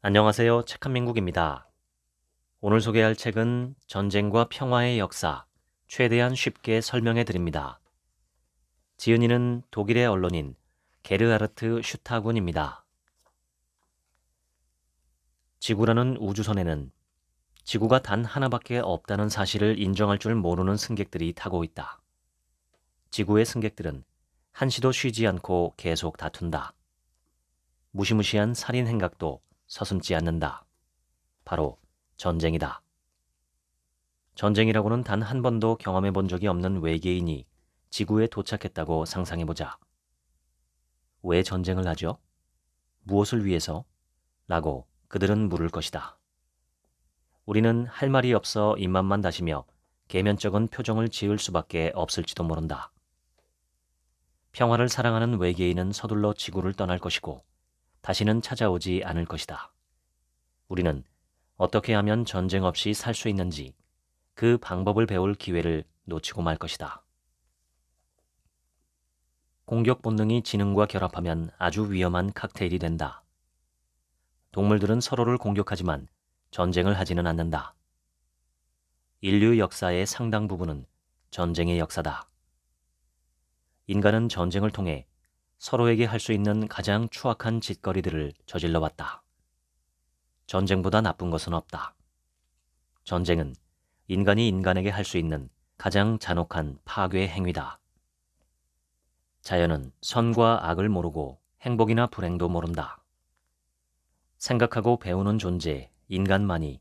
안녕하세요. 책한민국입니다. 오늘 소개할 책은 전쟁과 평화의 역사, 최대한 쉽게 설명해 드립니다. 지은이는 독일의 언론인 게르하르트 슈타군입니다. 지구라는 우주선에는 지구가 단 하나밖에 없다는 사실을 인정할 줄 모르는 승객들이 타고 있다. 지구의 승객들은 한시도 쉬지 않고 계속 다툰다. 무시무시한 살인 행각도 서슴지 않는다. 바로 전쟁이다. 전쟁이라고는 단 한 번도 경험해 본 적이 없는 외계인이 지구에 도착했다고 상상해 보자. 왜 전쟁을 하죠? 무엇을 위해서? 라고 그들은 물을 것이다. 우리는 할 말이 없어 입맛만 다시며 개면적은 표정을 지을 수밖에 없을지도 모른다. 평화를 사랑하는 외계인은 서둘러 지구를 떠날 것이고 다시는 찾아오지 않을 것이다. 우리는 어떻게 하면 전쟁 없이 살 수 있는지 그 방법을 배울 기회를 놓치고 말 것이다. 공격 본능이 지능과 결합하면 아주 위험한 칵테일이 된다. 동물들은 서로를 공격하지만 전쟁을 하지는 않는다. 인류 역사의 상당 부분은 전쟁의 역사다. 인간은 전쟁을 통해 서로에게 할 수 있는 가장 추악한 짓거리들을 저질러 왔다. 전쟁보다 나쁜 것은 없다. 전쟁은 인간이 인간에게 할 수 있는 가장 잔혹한 파괴 행위다. 자연은 선과 악을 모르고 행복이나 불행도 모른다. 생각하고 배우는 존재, 인간만이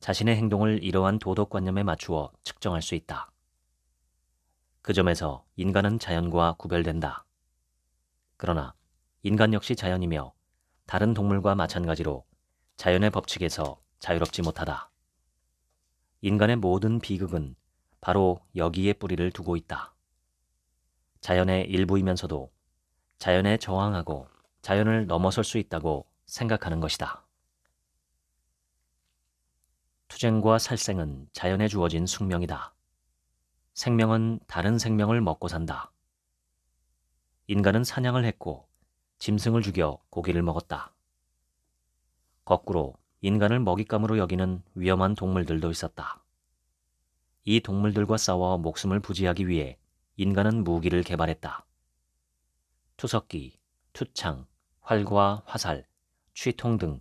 자신의 행동을 이러한 도덕관념에 맞추어 측정할 수 있다. 그 점에서 인간은 자연과 구별된다. 그러나 인간 역시 자연이며 다른 동물과 마찬가지로 자연의 법칙에서 자유롭지 못하다. 인간의 모든 비극은 바로 여기에 뿌리를 두고 있다. 자연의 일부이면서도 자연에 저항하고 자연을 넘어설 수 있다고 생각하는 것이다. 투쟁과 살생은 자연에 주어진 숙명이다. 생명은 다른 생명을 먹고 산다. 인간은 사냥을 했고 짐승을 죽여 고기를 먹었다. 거꾸로 인간을 먹잇감으로 여기는 위험한 동물들도 있었다. 이 동물들과 싸워 목숨을 부지하기 위해 인간은 무기를 개발했다. 투석기, 투창, 활과 화살, 취통 등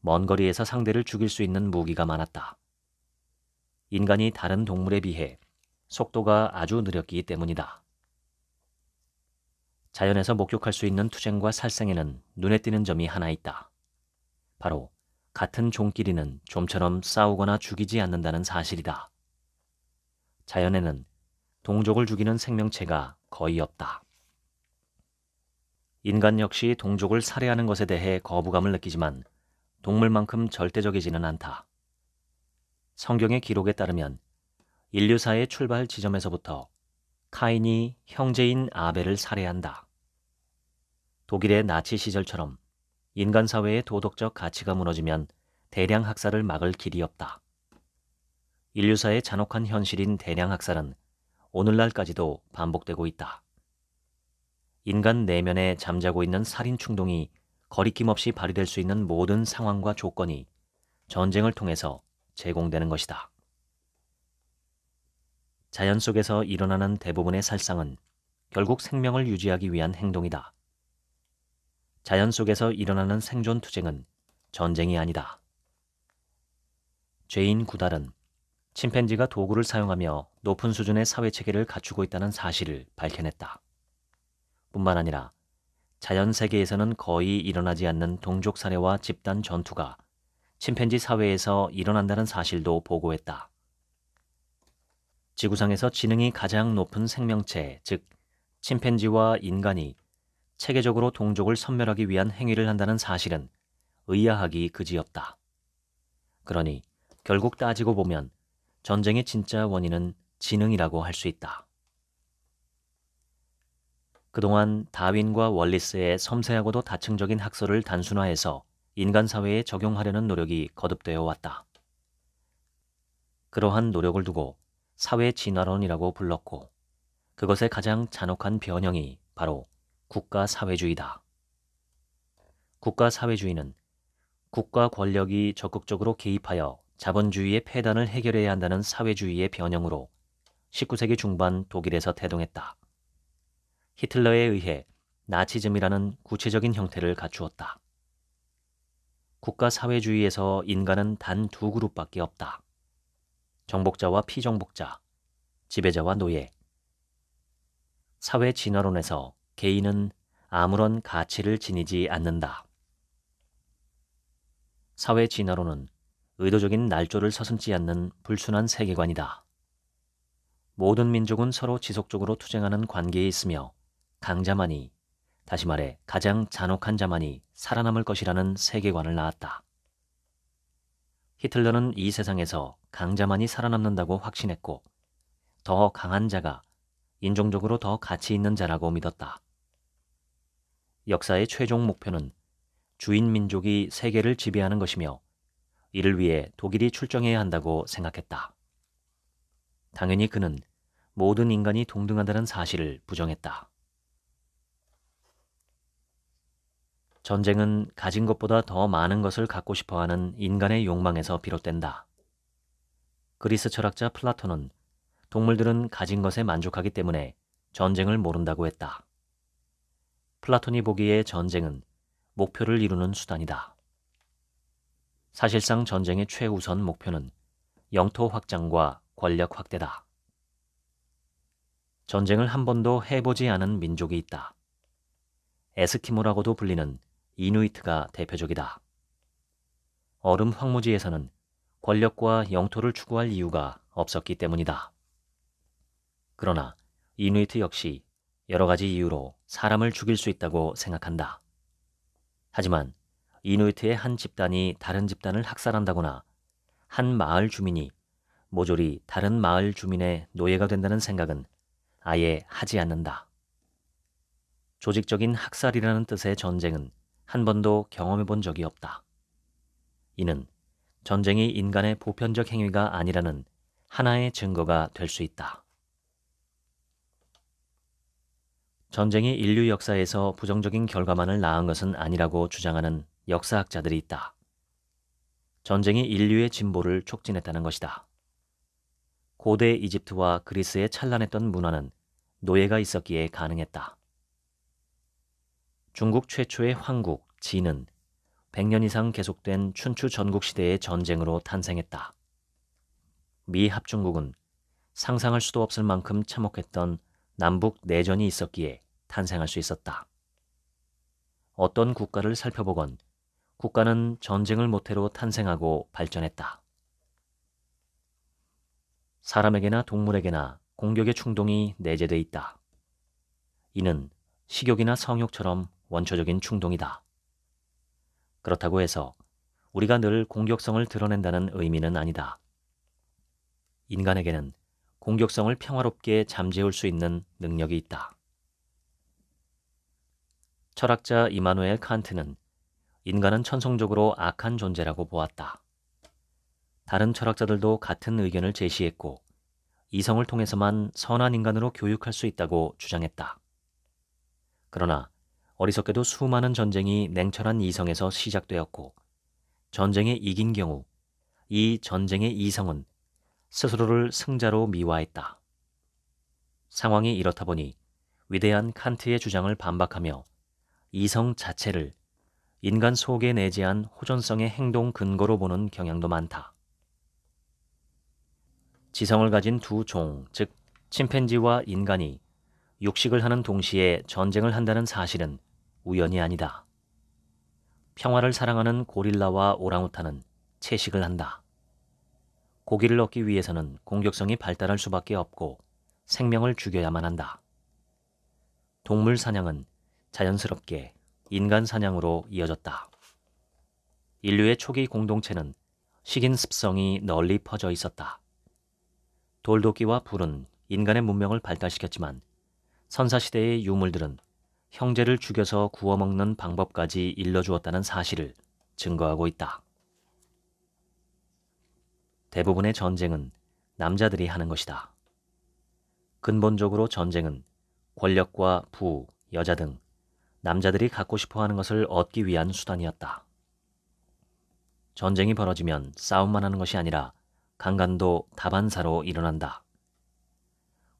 먼 거리에서 상대를 죽일 수 있는 무기가 많았다. 인간이 다른 동물에 비해 속도가 아주 느렸기 때문이다. 자연에서 목격할 수 있는 투쟁과 살생에는 눈에 띄는 점이 하나 있다. 바로 같은 종끼리는 좀처럼 싸우거나 죽이지 않는다는 사실이다. 자연에는 동족을 죽이는 생명체가 거의 없다. 인간 역시 동족을 살해하는 것에 대해 거부감을 느끼지만 동물만큼 절대적이지는 않다. 성경의 기록에 따르면 인류사의 출발 지점에서부터 카인이 형제인 아벨을 살해한다. 독일의 나치 시절처럼 인간 사회의 도덕적 가치가 무너지면 대량 학살을 막을 길이 없다. 인류사의 잔혹한 현실인 대량 학살은 오늘날까지도 반복되고 있다. 인간 내면에 잠자고 있는 살인 충동이 거리낌 없이 발휘될 수 있는 모든 상황과 조건이 전쟁을 통해서 제공되는 것이다. 자연 속에서 일어나는 대부분의 살상은 결국 생명을 유지하기 위한 행동이다. 자연 속에서 일어나는 생존 투쟁은 전쟁이 아니다. 죄인 구달은 침팬지가 도구를 사용하며 높은 수준의 사회 체계를 갖추고 있다는 사실을 밝혀냈다. 뿐만 아니라 자연 세계에서는 거의 일어나지 않는 동족 사례와 집단 전투가 침팬지 사회에서 일어난다는 사실도 보고했다. 지구상에서 지능이 가장 높은 생명체, 즉 침팬지와 인간이 체계적으로 동족을 섬멸하기 위한 행위를 한다는 사실은 의아하기 그지없다. 그러니 결국 따지고 보면 전쟁의 진짜 원인은 지능이라고 할 수 있다. 그동안 다윈과 월리스의 섬세하고도 다층적인 학설을 단순화해서 인간 사회에 적용하려는 노력이 거듭되어 왔다. 그러한 노력을 두고 사회 진화론이라고 불렀고 그것의 가장 잔혹한 변형이 바로 국가사회주의다. 국가사회주의는 국가 권력이 적극적으로 개입하여 자본주의의 폐단을 해결해야 한다는 사회주의의 변형으로 19세기 중반 독일에서 태동했다. 히틀러에 의해 나치즘이라는 구체적인 형태를 갖추었다. 국가사회주의에서 인간은 단 두 그룹밖에 없다. 정복자와 피정복자, 지배자와 노예. 사회 진화론에서 개인은 아무런 가치를 지니지 않는다. 사회 진화론은 의도적인 날조를 서슴지 않는 불순한 세계관이다. 모든 민족은 서로 지속적으로 투쟁하는 관계에 있으며 강자만이, 다시 말해 가장 잔혹한 자만이 살아남을 것이라는 세계관을 낳았다. 히틀러는 이 세상에서 강자만이 살아남는다고 확신했고 더 강한 자가 인종적으로 더 가치 있는 자라고 믿었다. 역사의 최종 목표는 주인 민족이 세계를 지배하는 것이며 이를 위해 독일이 출정해야 한다고 생각했다. 당연히 그는 모든 인간이 동등하다는 사실을 부정했다. 전쟁은 가진 것보다 더 많은 것을 갖고 싶어 하는 인간의 욕망에서 비롯된다. 그리스 철학자 플라톤은 동물들은 가진 것에 만족하기 때문에 전쟁을 모른다고 했다. 플라톤이 보기에 전쟁은 목표를 이루는 수단이다. 사실상 전쟁의 최우선 목표는 영토 확장과 권력 확대다. 전쟁을 한 번도 해보지 않은 민족이 있다. 에스키모라고도 불리는 이누이트가 대표적이다. 얼음 황무지에서는 권력과 영토를 추구할 이유가 없었기 때문이다. 그러나 이누이트 역시 여러 가지 이유로 사람을 죽일 수 있다고 생각한다. 하지만 이누이트의 한 집단이 다른 집단을 학살한다거나 한 마을 주민이 모조리 다른 마을 주민의 노예가 된다는 생각은 아예 하지 않는다. 조직적인 학살이라는 뜻의 전쟁은 한 번도 경험해 본 적이 없다. 이는 전쟁이 인간의 보편적 행위가 아니라는 하나의 증거가 될 수 있다. 전쟁이 인류 역사에서 부정적인 결과만을 낳은 것은 아니라고 주장하는 역사학자들이 있다. 전쟁이 인류의 진보를 촉진했다는 것이다. 고대 이집트와 그리스의 찬란했던 문화는 노예가 있었기에 가능했다. 중국 최초의 황국, 진은 100년 이상 계속된 춘추 전국 시대의 전쟁으로 탄생했다. 미 합중국은 상상할 수도 없을 만큼 참혹했던 남북 내전이 있었기에 탄생할 수 있었다. 어떤 국가를 살펴보건 국가는 전쟁을 모태로 탄생하고 발전했다. 사람에게나 동물에게나 공격의 충동이 내재돼 있다. 이는 식욕이나 성욕처럼 원초적인 충동이다. 그렇다고 해서 우리가 늘 공격성을 드러낸다는 의미는 아니다. 인간에게는 공격성을 평화롭게 잠재울 수 있는 능력이 있다. 철학자 이마누엘 칸트는 인간은 천성적으로 악한 존재라고 보았다. 다른 철학자들도 같은 의견을 제시했고 이성을 통해서만 선한 인간으로 교육할 수 있다고 주장했다. 그러나 어리석게도 수많은 전쟁이 냉철한 이성에서 시작되었고 전쟁에 이긴 경우 이 전쟁의 이성은 스스로를 승자로 미화했다. 상황이 이렇다 보니 위대한 칸트의 주장을 반박하며 이성 자체를 인간 속에 내재한 호전성의 행동 근거로 보는 경향도 많다. 지성을 가진 두 종, 즉 침팬지와 인간이 육식을 하는 동시에 전쟁을 한다는 사실은 우연이 아니다. 평화를 사랑하는 고릴라와 오랑우탄은 채식을 한다. 고기를 얻기 위해서는 공격성이 발달할 수밖에 없고 생명을 죽여야만 한다. 동물 사냥은 자연스럽게 인간 사냥으로 이어졌다. 인류의 초기 공동체는 식인 습성이 널리 퍼져 있었다. 돌도끼와 불은 인간의 문명을 발달시켰지만 선사시대의 유물들은 형제를 죽여서 구워먹는 방법까지 일러주었다는 사실을 증거하고 있다. 대부분의 전쟁은 남자들이 하는 것이다. 근본적으로 전쟁은 권력과 부, 여자 등 남자들이 갖고 싶어 하는 것을 얻기 위한 수단이었다. 전쟁이 벌어지면 싸움만 하는 것이 아니라 강간도 다반사로 일어난다.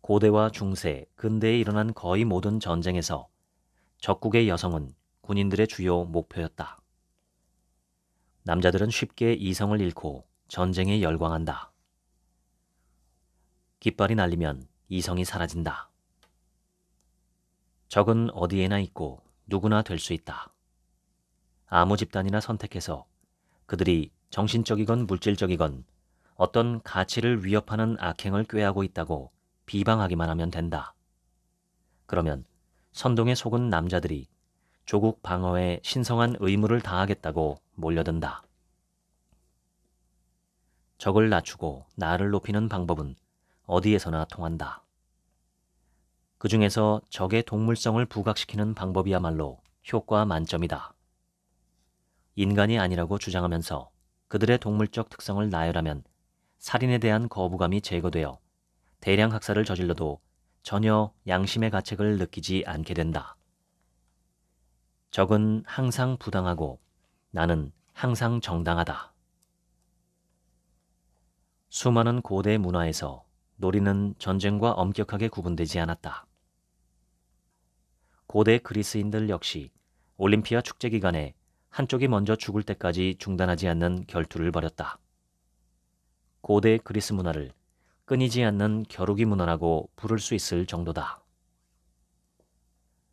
고대와 중세, 근대에 일어난 거의 모든 전쟁에서 적국의 여성은 군인들의 주요 목표였다. 남자들은 쉽게 이성을 잃고 전쟁에 열광한다. 깃발이 날리면 이성이 사라진다. 적은 어디에나 있고 누구나 될 수 있다. 아무 집단이나 선택해서 그들이 정신적이건 물질적이건 어떤 가치를 위협하는 악행을 꾀하고 있다고 비방하기만 하면 된다. 그러면 선동에 속은 남자들이 조국 방어에 신성한 의무를 다하겠다고 몰려든다. 적을 낮추고 나를 높이는 방법은 어디에서나 통한다. 그 중에서 적의 동물성을 부각시키는 방법이야말로 효과 만점이다. 인간이 아니라고 주장하면서 그들의 동물적 특성을 나열하면 살인에 대한 거부감이 제거되어 대량 학살을 저질러도 전혀 양심의 가책을 느끼지 않게 된다. 적은 항상 부당하고 나는 항상 정당하다. 수많은 고대 문화에서 놀이는 전쟁과 엄격하게 구분되지 않았다. 고대 그리스인들 역시 올림피아 축제 기간에 한쪽이 먼저 죽을 때까지 중단하지 않는 결투를 벌였다. 고대 그리스 문화를 끊이지 않는 겨루기 문화라고 부를 수 있을 정도다.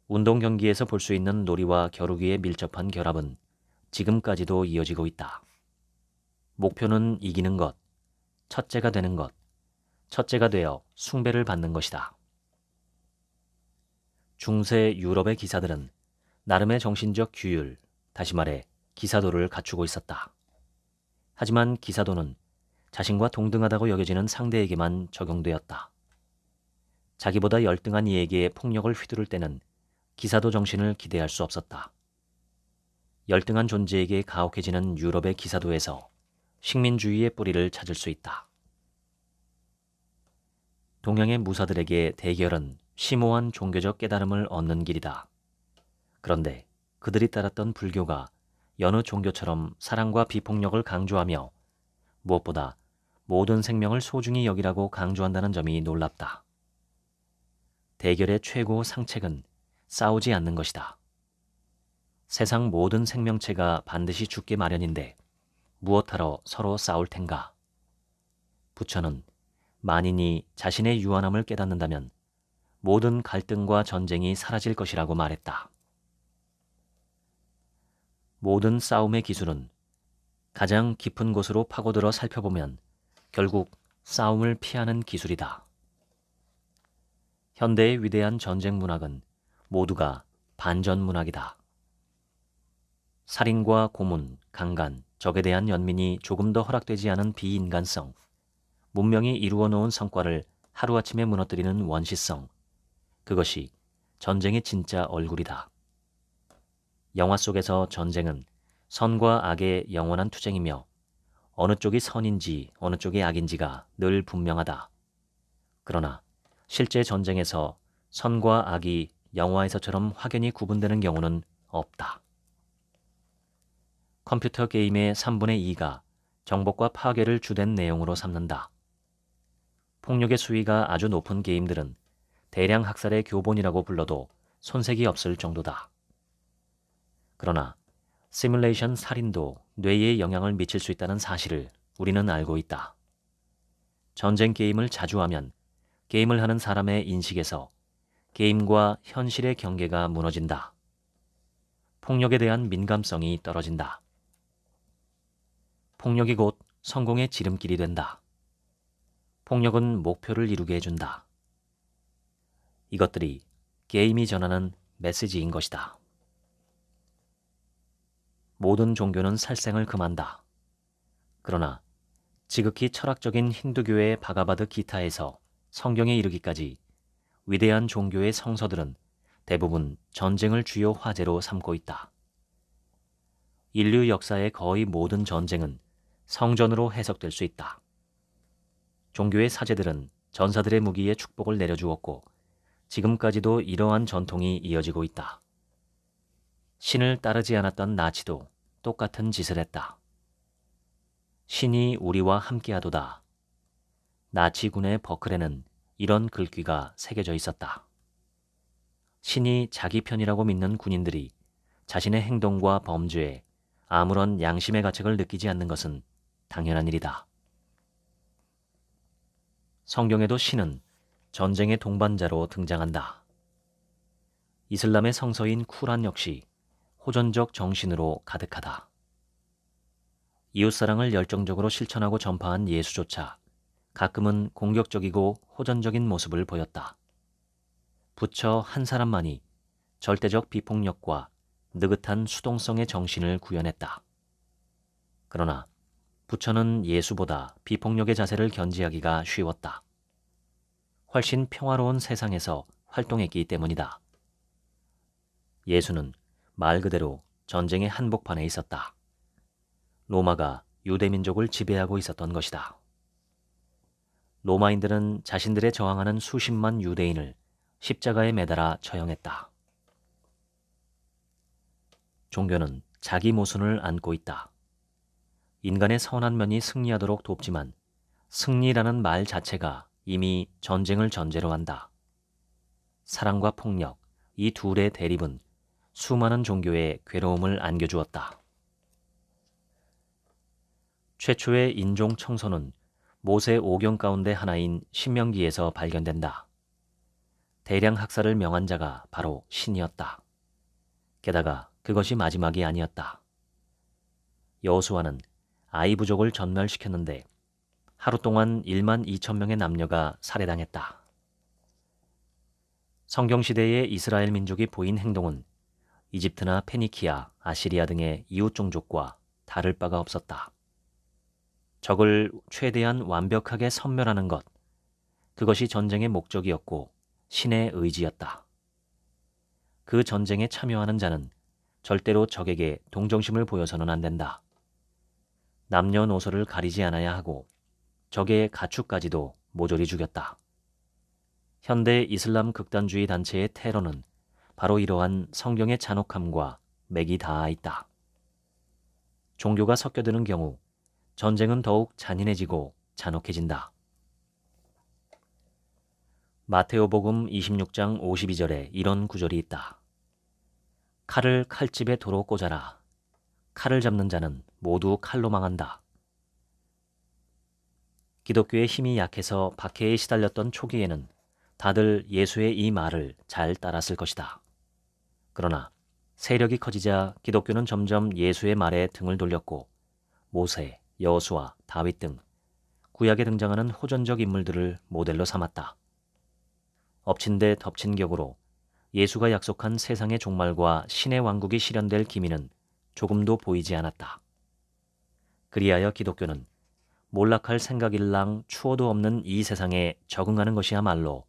운동 경기에서 볼 수 있는 놀이와 겨루기의 밀접한 결합은 지금까지도 이어지고 있다. 목표는 이기는 것, 첫째가 되는 것, 첫째가 되어 숭배를 받는 것이다. 중세 유럽의 기사들은 나름의 정신적 규율, 다시 말해 기사도를 갖추고 있었다. 하지만 기사도는 자신과 동등하다고 여겨지는 상대에게만 적용되었다. 자기보다 열등한 이에게 폭력을 휘두를 때는 기사도 정신을 기대할 수 없었다. 열등한 존재에게 가혹해지는 유럽의 기사도에서 식민주의의 뿌리를 찾을 수 있다. 동양의 무사들에게 대결은 심오한 종교적 깨달음을 얻는 길이다. 그런데 그들이 따랐던 불교가 여느 종교처럼 사랑과 비폭력을 강조하며 무엇보다 모든 생명을 소중히 여기라고 강조한다는 점이 놀랍다. 대결의 최고 상책은 싸우지 않는 것이다. 세상 모든 생명체가 반드시 죽게 마련인데 무엇하러 서로 싸울 텐가? 부처는 만인이 자신의 유한함을 깨닫는다면 모든 갈등과 전쟁이 사라질 것이라고 말했다. 모든 싸움의 기술은 가장 깊은 곳으로 파고들어 살펴보면 결국 싸움을 피하는 기술이다. 현대의 위대한 전쟁 문학은 모두가 반전 문학이다. 살인과 고문, 강간, 적에 대한 연민이 조금 더 허락되지 않은 비인간성, 문명이 이루어놓은 성과를 하루아침에 무너뜨리는 원시성, 그것이 전쟁의 진짜 얼굴이다. 영화 속에서 전쟁은 선과 악의 영원한 투쟁이며 어느 쪽이 선인지 어느 쪽이 악인지가 늘 분명하다. 그러나 실제 전쟁에서 선과 악이 영화에서처럼 확연히 구분되는 경우는 없다. 컴퓨터 게임의 3분의 2가 정복과 파괴를 주된 내용으로 삼는다. 폭력의 수위가 아주 높은 게임들은 대량 학살의 교본이라고 불러도 손색이 없을 정도다. 그러나 시뮬레이션 살인도 뇌에 영향을 미칠 수 있다는 사실을 우리는 알고 있다. 전쟁 게임을 자주 하면 게임을 하는 사람의 인식에서 게임과 현실의 경계가 무너진다. 폭력에 대한 민감성이 떨어진다. 폭력이 곧 성공의 지름길이 된다. 폭력은 목표를 이루게 해준다. 이것들이 게임이 전하는 메시지인 것이다. 모든 종교는 살생을 금한다. 그러나 지극히 철학적인 힌두교의 바가바드 기타에서 성경에 이르기까지 위대한 종교의 성서들은 대부분 전쟁을 주요 화제로 삼고 있다. 인류 역사의 거의 모든 전쟁은 성전으로 해석될 수 있다. 종교의 사제들은 전사들의 무기에 축복을 내려주었고 지금까지도 이러한 전통이 이어지고 있다. 신을 따르지 않았던 나치도 똑같은 짓을 했다. 신이 우리와 함께하도다. 나치군의 버클에는 이런 글귀가 새겨져 있었다. 신이 자기 편이라고 믿는 군인들이 자신의 행동과 범죄에 아무런 양심의 가책을 느끼지 않는 것은 당연한 일이다. 성경에도 신은 전쟁의 동반자로 등장한다. 이슬람의 성서인 쿠란 역시 호전적 정신으로 가득하다. 이웃사랑을 열정적으로 실천하고 전파한 예수조차 가끔은 공격적이고 호전적인 모습을 보였다. 부처 한 사람만이 절대적 비폭력과 느긋한 수동성의 정신을 구현했다. 그러나 부처는 예수보다 비폭력의 자세를 견지하기가 쉬웠다. 훨씬 평화로운 세상에서 활동했기 때문이다. 예수는 말 그대로 전쟁의 한복판에 있었다. 로마가 유대민족을 지배하고 있었던 것이다. 로마인들은 자신들의 저항하는 수십만 유대인을 십자가에 매달아 처형했다. 종교는 자기 모순을 안고 있다. 인간의 선한 면이 승리하도록 돕지만 승리라는 말 자체가 이미 전쟁을 전제로 한다. 사랑과 폭력, 이 둘의 대립은 수많은 종교에 괴로움을 안겨주었다. 최초의 인종 청소는 모세 오경 가운데 하나인 신명기에서 발견된다. 대량 학살을 명한 자가 바로 신이었다. 게다가 그것이 마지막이 아니었다. 여호수아는 아이 부족을 전멸시켰는데 하루 동안 1만 2천 명의 남녀가 살해당했다. 성경시대의 이스라엘 민족이 보인 행동은 이집트나 페니키아, 아시리아 등의 이웃 종족과 다를 바가 없었다. 적을 최대한 완벽하게 섬멸하는 것, 그것이 전쟁의 목적이었고 신의 의지였다. 그 전쟁에 참여하는 자는 절대로 적에게 동정심을 보여서는 안 된다. 남녀노소를 가리지 않아야 하고 적의 가축까지도 모조리 죽였다. 현대 이슬람 극단주의 단체의 테러는 바로 이러한 성경의 잔혹함과 맥이 닿아 있다. 종교가 섞여드는 경우 전쟁은 더욱 잔인해지고 잔혹해진다. 마테오복음 26장 52절에 이런 구절이 있다. 칼을 칼집에 도로 꽂아라. 칼을 잡는 자는 모두 칼로 망한다. 기독교의 힘이 약해서 박해에 시달렸던 초기에는 다들 예수의 이 말을 잘 따랐을 것이다. 그러나 세력이 커지자 기독교는 점점 예수의 말에 등을 돌렸고 모세, 여수와 다윗 등 구약에 등장하는 호전적 인물들을 모델로 삼았다. 엎친 데 덮친 격으로 예수가 약속한 세상의 종말과 신의 왕국이 실현될 기미는 조금도 보이지 않았다. 그리하여 기독교는 몰락할 생각일랑 추호도 없는 이 세상에 적응하는 것이야말로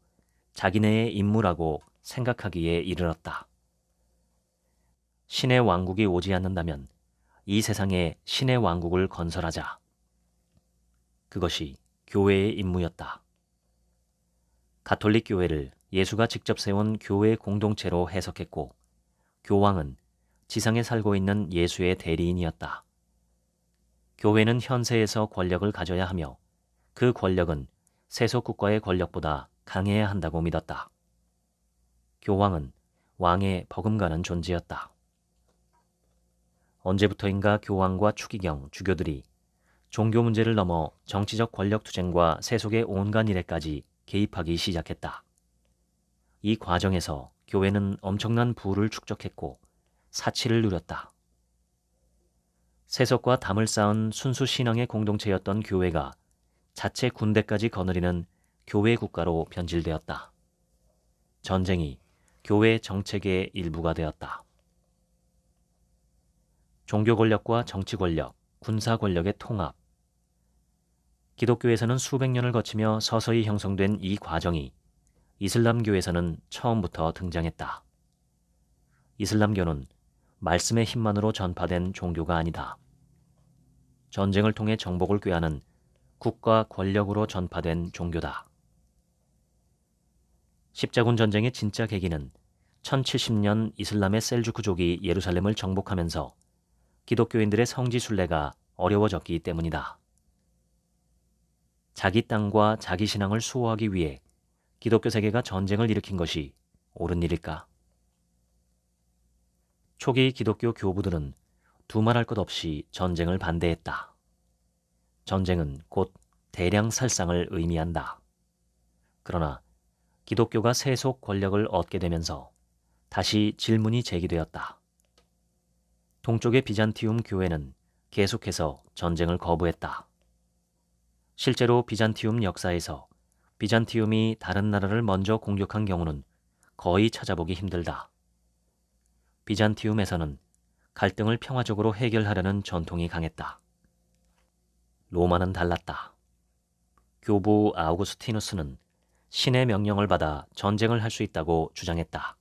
자기네의 임무라고 생각하기에 이르렀다. 신의 왕국이 오지 않는다면 이 세상에 신의 왕국을 건설하자. 그것이 교회의 임무였다. 가톨릭 교회를 예수가 직접 세운 교회 공동체로 해석했고 교황은 지상에 살고 있는 예수의 대리인이었다. 교회는 현세에서 권력을 가져야 하며 그 권력은 세속국가의 권력보다 강해야 한다고 믿었다. 교황은 왕의 버금가는 존재였다. 언제부터인가 교황과 추기경, 주교들이 종교 문제를 넘어 정치적 권력 투쟁과 세속의 온갖 일에까지 개입하기 시작했다. 이 과정에서 교회는 엄청난 부를 축적했고 사치를 누렸다. 세속과 담을 쌓은 순수 신앙의 공동체였던 교회가 자체 군대까지 거느리는 교회 국가로 변질되었다. 전쟁이 교회 정책의 일부가 되었다. 종교 권력과 정치 권력, 군사 권력의 통합. 기독교에서는 수백 년을 거치며 서서히 형성된 이 과정이 이슬람교에서는 처음부터 등장했다. 이슬람교는 말씀의 힘만으로 전파된 종교가 아니다. 전쟁을 통해 정복을 꾀하는 국가 권력으로 전파된 종교다. 십자군 전쟁의 진짜 계기는 1070년 이슬람의 셀주크족이 예루살렘을 정복하면서 기독교인들의 성지 순례가 어려워졌기 때문이다. 자기 땅과 자기 신앙을 수호하기 위해 기독교 세계가 전쟁을 일으킨 것이 옳은 일일까? 초기 기독교 교부들은 두말할 것 없이 전쟁을 반대했다. 전쟁은 곧 대량 살상을 의미한다. 그러나 기독교가 세속 권력을 얻게 되면서 다시 질문이 제기되었다. 동쪽의 비잔티움 교회는 계속해서 전쟁을 거부했다. 실제로 비잔티움 역사에서 비잔티움이 다른 나라를 먼저 공격한 경우는 거의 찾아보기 힘들다. 비잔티움에서는 갈등을 평화적으로 해결하려는 전통이 강했다. 로마는 달랐다. 교부 아우구스티누스는 신의 명령을 받아 전쟁을 할 수 있다고 주장했다.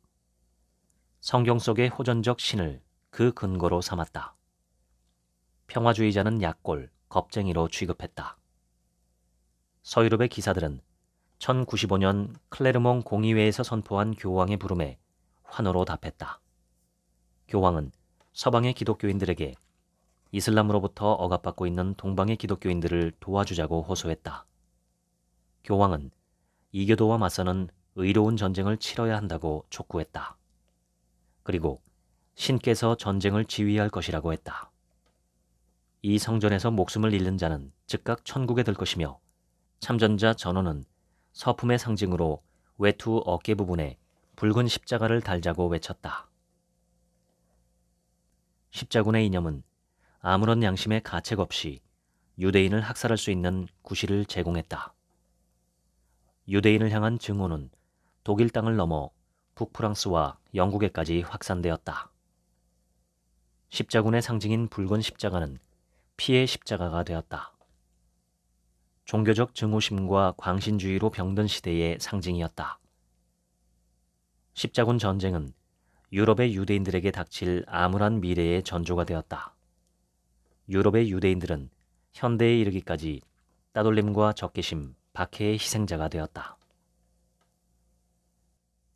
성경 속의 호전적 신을 그 근거로 삼았다. 평화주의자는 약골, 겁쟁이로 취급했다. 서유럽의 기사들은 1095년 클레르몽 공의회에서 선포한 교황의 부름에 환호로 답했다. 교황은 서방의 기독교인들에게 이슬람으로부터 억압받고 있는 동방의 기독교인들을 도와주자고 호소했다. 교황은 이교도와 맞서는 의로운 전쟁을 치러야 한다고 촉구했다. 그리고 신께서 전쟁을 지휘할 것이라고 했다. 이 성전에서 목숨을 잃는 자는 즉각 천국에 들 것이며 참전자 전원은 서품의 상징으로 외투 어깨 부분에 붉은 십자가를 달자고 외쳤다. 십자군의 이념은 아무런 양심의 가책 없이 유대인을 학살할 수 있는 구실을 제공했다. 유대인을 향한 증오는 독일 땅을 넘어 북프랑스와 영국에까지 확산되었다. 십자군의 상징인 붉은 십자가는 피의 십자가가 되었다. 종교적 증오심과 광신주의로 병든 시대의 상징이었다. 십자군 전쟁은 유럽의 유대인들에게 닥칠 암울한 미래의 전조가 되었다. 유럽의 유대인들은 현대에 이르기까지 따돌림과 적개심, 박해의 희생자가 되었다.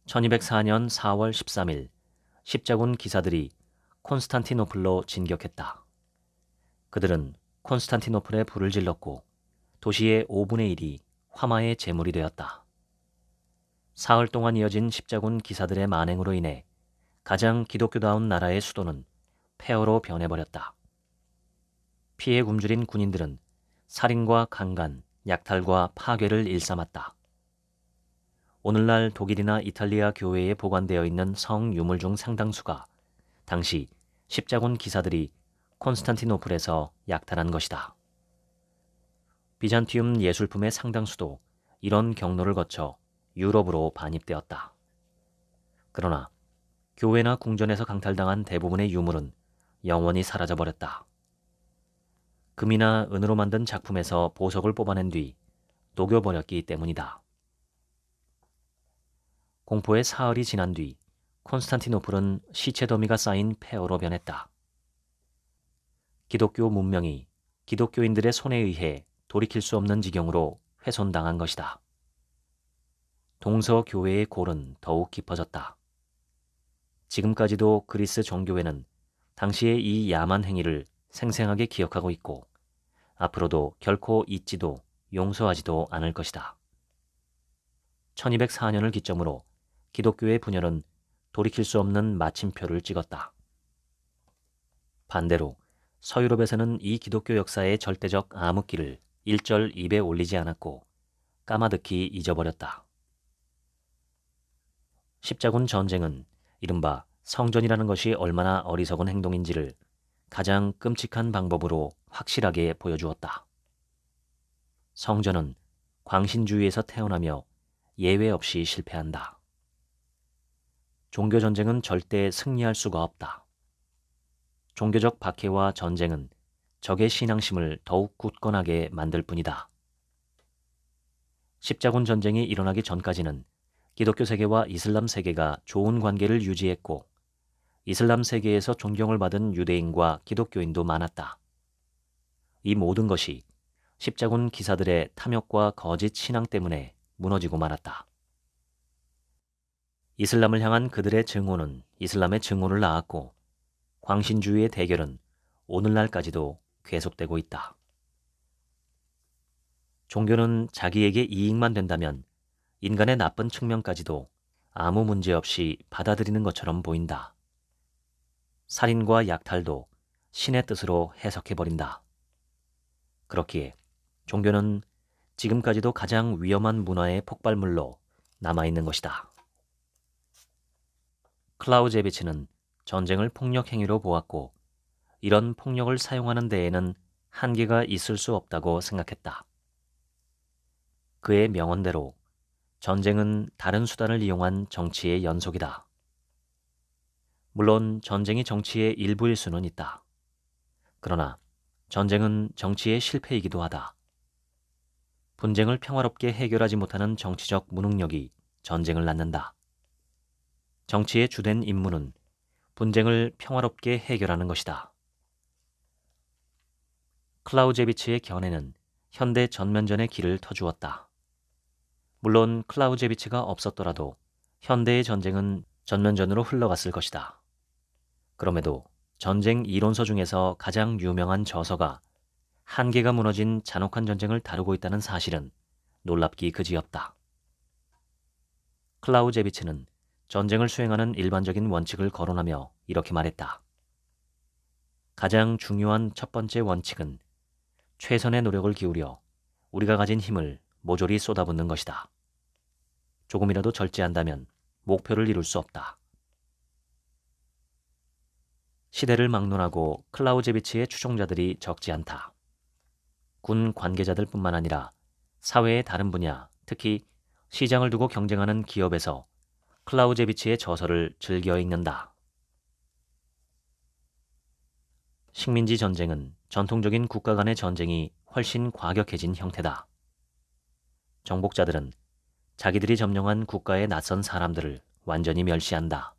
1204년 4월 13일 십자군 기사들이 콘스탄티노플로 진격했다. 그들은 콘스탄티노플에 불을 질렀고 도시의 5분의 1이 화마의 제물이 되었다. 사흘 동안 이어진 십자군 기사들의 만행으로 인해 가장 기독교다운 나라의 수도는 폐허로 변해버렸다. 피해 굶주린 군인들은 살인과 강간, 약탈과 파괴를 일삼았다. 오늘날 독일이나 이탈리아 교회에 보관되어 있는 성 유물 중 상당수가 당시 십자군 기사들이 콘스탄티노플에서 약탈한 것이다. 비잔티움 예술품의 상당수도 이런 경로를 거쳐 유럽으로 반입되었다. 그러나 교회나 궁전에서 강탈당한 대부분의 유물은 영원히 사라져버렸다. 금이나 은으로 만든 작품에서 보석을 뽑아낸 뒤 녹여버렸기 때문이다. 공포의 사흘이 지난 뒤 콘스탄티노플은 시체 더미가 쌓인 폐허로 변했다. 기독교 문명이 기독교인들의 손에 의해 돌이킬 수 없는 지경으로 훼손당한 것이다. 동서 교회의 골은 더욱 깊어졌다. 지금까지도 그리스 종교회는 당시의 이 야만 행위를 생생하게 기억하고 있고 앞으로도 결코 잊지도 용서하지도 않을 것이다. 1204년을 기점으로 기독교의 분열은 돌이킬 수 없는 마침표를 찍었다. 반대로 서유럽에서는 이 기독교 역사의 절대적 암흑기를 일절 입에 올리지 않았고 까마득히 잊어버렸다. 십자군 전쟁은 이른바 성전이라는 것이 얼마나 어리석은 행동인지를 가장 끔찍한 방법으로 확실하게 보여주었다. 성전은 광신주의에서 태어나며 예외 없이 실패한다. 종교전쟁은 절대 승리할 수가 없다. 종교적 박해와 전쟁은 적의 신앙심을 더욱 굳건하게 만들 뿐이다. 십자군 전쟁이 일어나기 전까지는 기독교 세계와 이슬람 세계가 좋은 관계를 유지했고 이슬람 세계에서 존경을 받은 유대인과 기독교인도 많았다. 이 모든 것이 십자군 기사들의 탐욕과 거짓 신앙 때문에 무너지고 말았다. 이슬람을 향한 그들의 증오는 이슬람의 증오를 낳았고 광신주의의 대결은 오늘날까지도 계속되고 있다. 종교는 자기에게 이익만 된다면 인간의 나쁜 측면까지도 아무 문제 없이 받아들이는 것처럼 보인다. 살인과 약탈도 신의 뜻으로 해석해버린다. 그렇기에 종교는 지금까지도 가장 위험한 문화의 폭발물로 남아있는 것이다. 클라우제비치는 전쟁을 폭력 행위로 보았고 이런 폭력을 사용하는 데에는 한계가 있을 수 없다고 생각했다. 그의 명언대로 전쟁은 다른 수단을 이용한 정치의 연속이다. 물론 전쟁이 정치의 일부일 수는 있다. 그러나 전쟁은 정치의 실패이기도 하다. 분쟁을 평화롭게 해결하지 못하는 정치적 무능력이 전쟁을 낳는다. 정치의 주된 임무는 분쟁을 평화롭게 해결하는 것이다. 클라우제비치의 견해는 현대 전면전의 길을 터주었다. 물론 클라우제비치가 없었더라도 현대의 전쟁은 전면전으로 흘러갔을 것이다. 그럼에도 전쟁 이론서 중에서 가장 유명한 저서가 한계가 무너진 잔혹한 전쟁을 다루고 있다는 사실은 놀랍기 그지없다. 클라우제비치는 전쟁을 수행하는 일반적인 원칙을 거론하며 이렇게 말했다. 가장 중요한 첫 번째 원칙은 최선의 노력을 기울여 우리가 가진 힘을 모조리 쏟아붓는 것이다. 조금이라도 절제한다면 목표를 이룰 수 없다. 시대를 막론하고 클라우제비치의 추종자들이 적지 않다. 군 관계자들뿐만 아니라 사회의 다른 분야, 특히 시장을 두고 경쟁하는 기업에서 클라우제비치의 저서를 즐겨 읽는다. 식민지 전쟁은 전통적인 국가 간의 전쟁이 훨씬 과격해진 형태다. 정복자들은 자기들이 점령한 국가에 낯선 사람들을 완전히 멸시한다.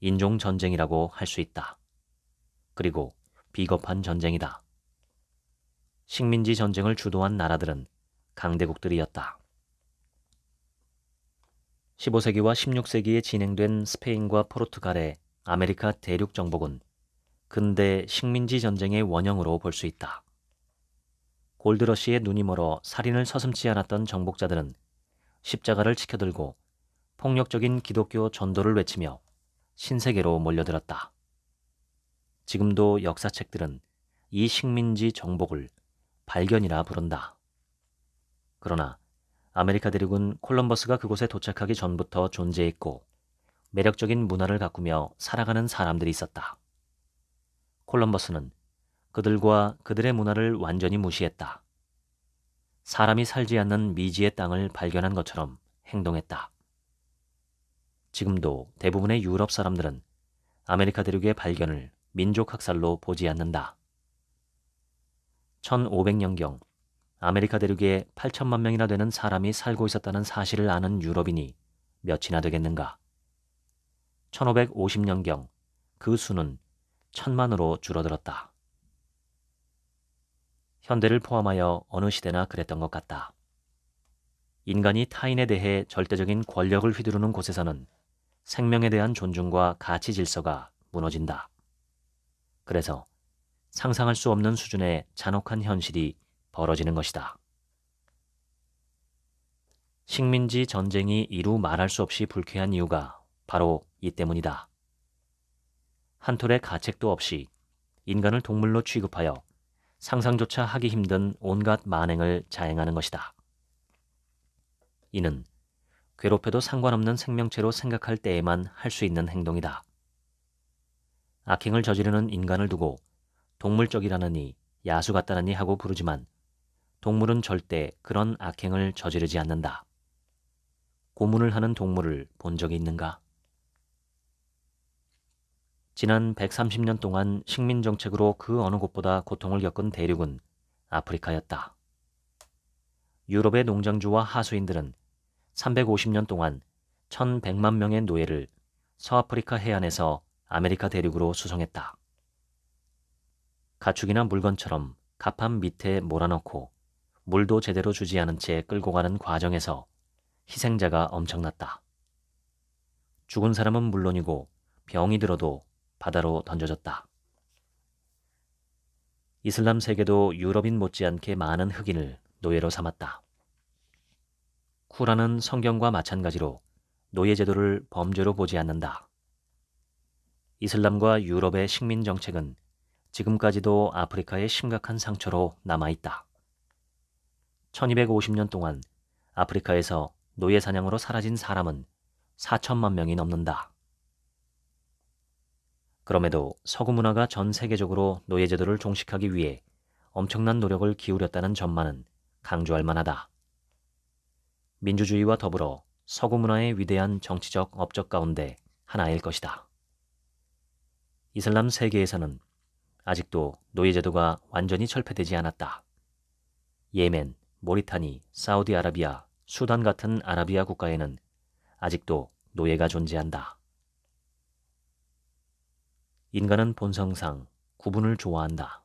인종 전쟁이라고 할 수 있다. 그리고 비겁한 전쟁이다. 식민지 전쟁을 주도한 나라들은 강대국들이었다. 15세기와 16세기에 진행된 스페인과 포르투갈의 아메리카 대륙 정복은 근대 식민지 전쟁의 원형으로 볼 수 있다. 골드러시의 눈이 멀어 살인을 서슴지 않았던 정복자들은 십자가를 치켜들고 폭력적인 기독교 전도를 외치며 신세계로 몰려들었다. 지금도 역사책들은 이 식민지 정복을 발견이라 부른다. 그러나 아메리카 대륙은 콜럼버스가 그곳에 도착하기 전부터 존재했고 매력적인 문화를 가꾸며 살아가는 사람들이 있었다. 콜럼버스는 그들과 그들의 문화를 완전히 무시했다. 사람이 살지 않는 미지의 땅을 발견한 것처럼 행동했다. 지금도 대부분의 유럽 사람들은 아메리카 대륙의 발견을 민족학살로 보지 않는다. 1500년경 아메리카 대륙에 8천만 명이나 되는 사람이 살고 있었다는 사실을 아는 유럽인이 몇이나 되겠는가. 1550년경 그 수는 천만으로 줄어들었다. 현대를 포함하여 어느 시대나 그랬던 것 같다. 인간이 타인에 대해 절대적인 권력을 휘두르는 곳에서는 생명에 대한 존중과 가치 질서가 무너진다. 그래서 상상할 수 없는 수준의 잔혹한 현실이 벌어지는 것이다. 식민지 전쟁이 이루 말할 수 없이 불쾌한 이유가 바로 이 때문이다. 한 톨의 가책도 없이 인간을 동물로 취급하여 상상조차 하기 힘든 온갖 만행을 자행하는 것이다. 이는 괴롭혀도 상관없는 생명체로 생각할 때에만 할 수 있는 행동이다. 악행을 저지르는 인간을 두고 동물적이라느니 야수 같다느니 하고 부르지만 동물은 절대 그런 악행을 저지르지 않는다. 고문을 하는 동물을 본 적이 있는가? 지난 130년 동안 식민 정책으로 그 어느 곳보다 고통을 겪은 대륙은 아프리카였다. 유럽의 농장주와 하수인들은 350년 동안 1100만 명의 노예를 서아프리카 해안에서 아메리카 대륙으로 수송했다. 가축이나 물건처럼 갑판 밑에 몰아넣고 물도 제대로 주지 않은 채 끌고 가는 과정에서 희생자가 엄청났다. 죽은 사람은 물론이고 병이 들어도 바다로 던져졌다. 이슬람 세계도 유럽인 못지않게 많은 흑인을 노예로 삼았다. 쿠라는 성경과 마찬가지로 노예제도를 범죄로 보지 않는다. 이슬람과 유럽의 식민 정책은 지금까지도 아프리카의 심각한 상처로 남아있다. 1250년 동안 아프리카에서 노예 사냥으로 사라진 사람은 4천만 명이 넘는다. 그럼에도 서구 문화가 전 세계적으로 노예제도를 종식하기 위해 엄청난 노력을 기울였다는 점만은 강조할 만하다. 민주주의와 더불어 서구 문화의 위대한 정치적 업적 가운데 하나일 것이다. 이슬람 세계에서는 아직도 노예제도가 완전히 철폐되지 않았다. 예멘, 모리타니, 사우디아라비아, 수단 같은 아라비아 국가에는 아직도 노예가 존재한다. 인간은 본성상 구분을 좋아한다.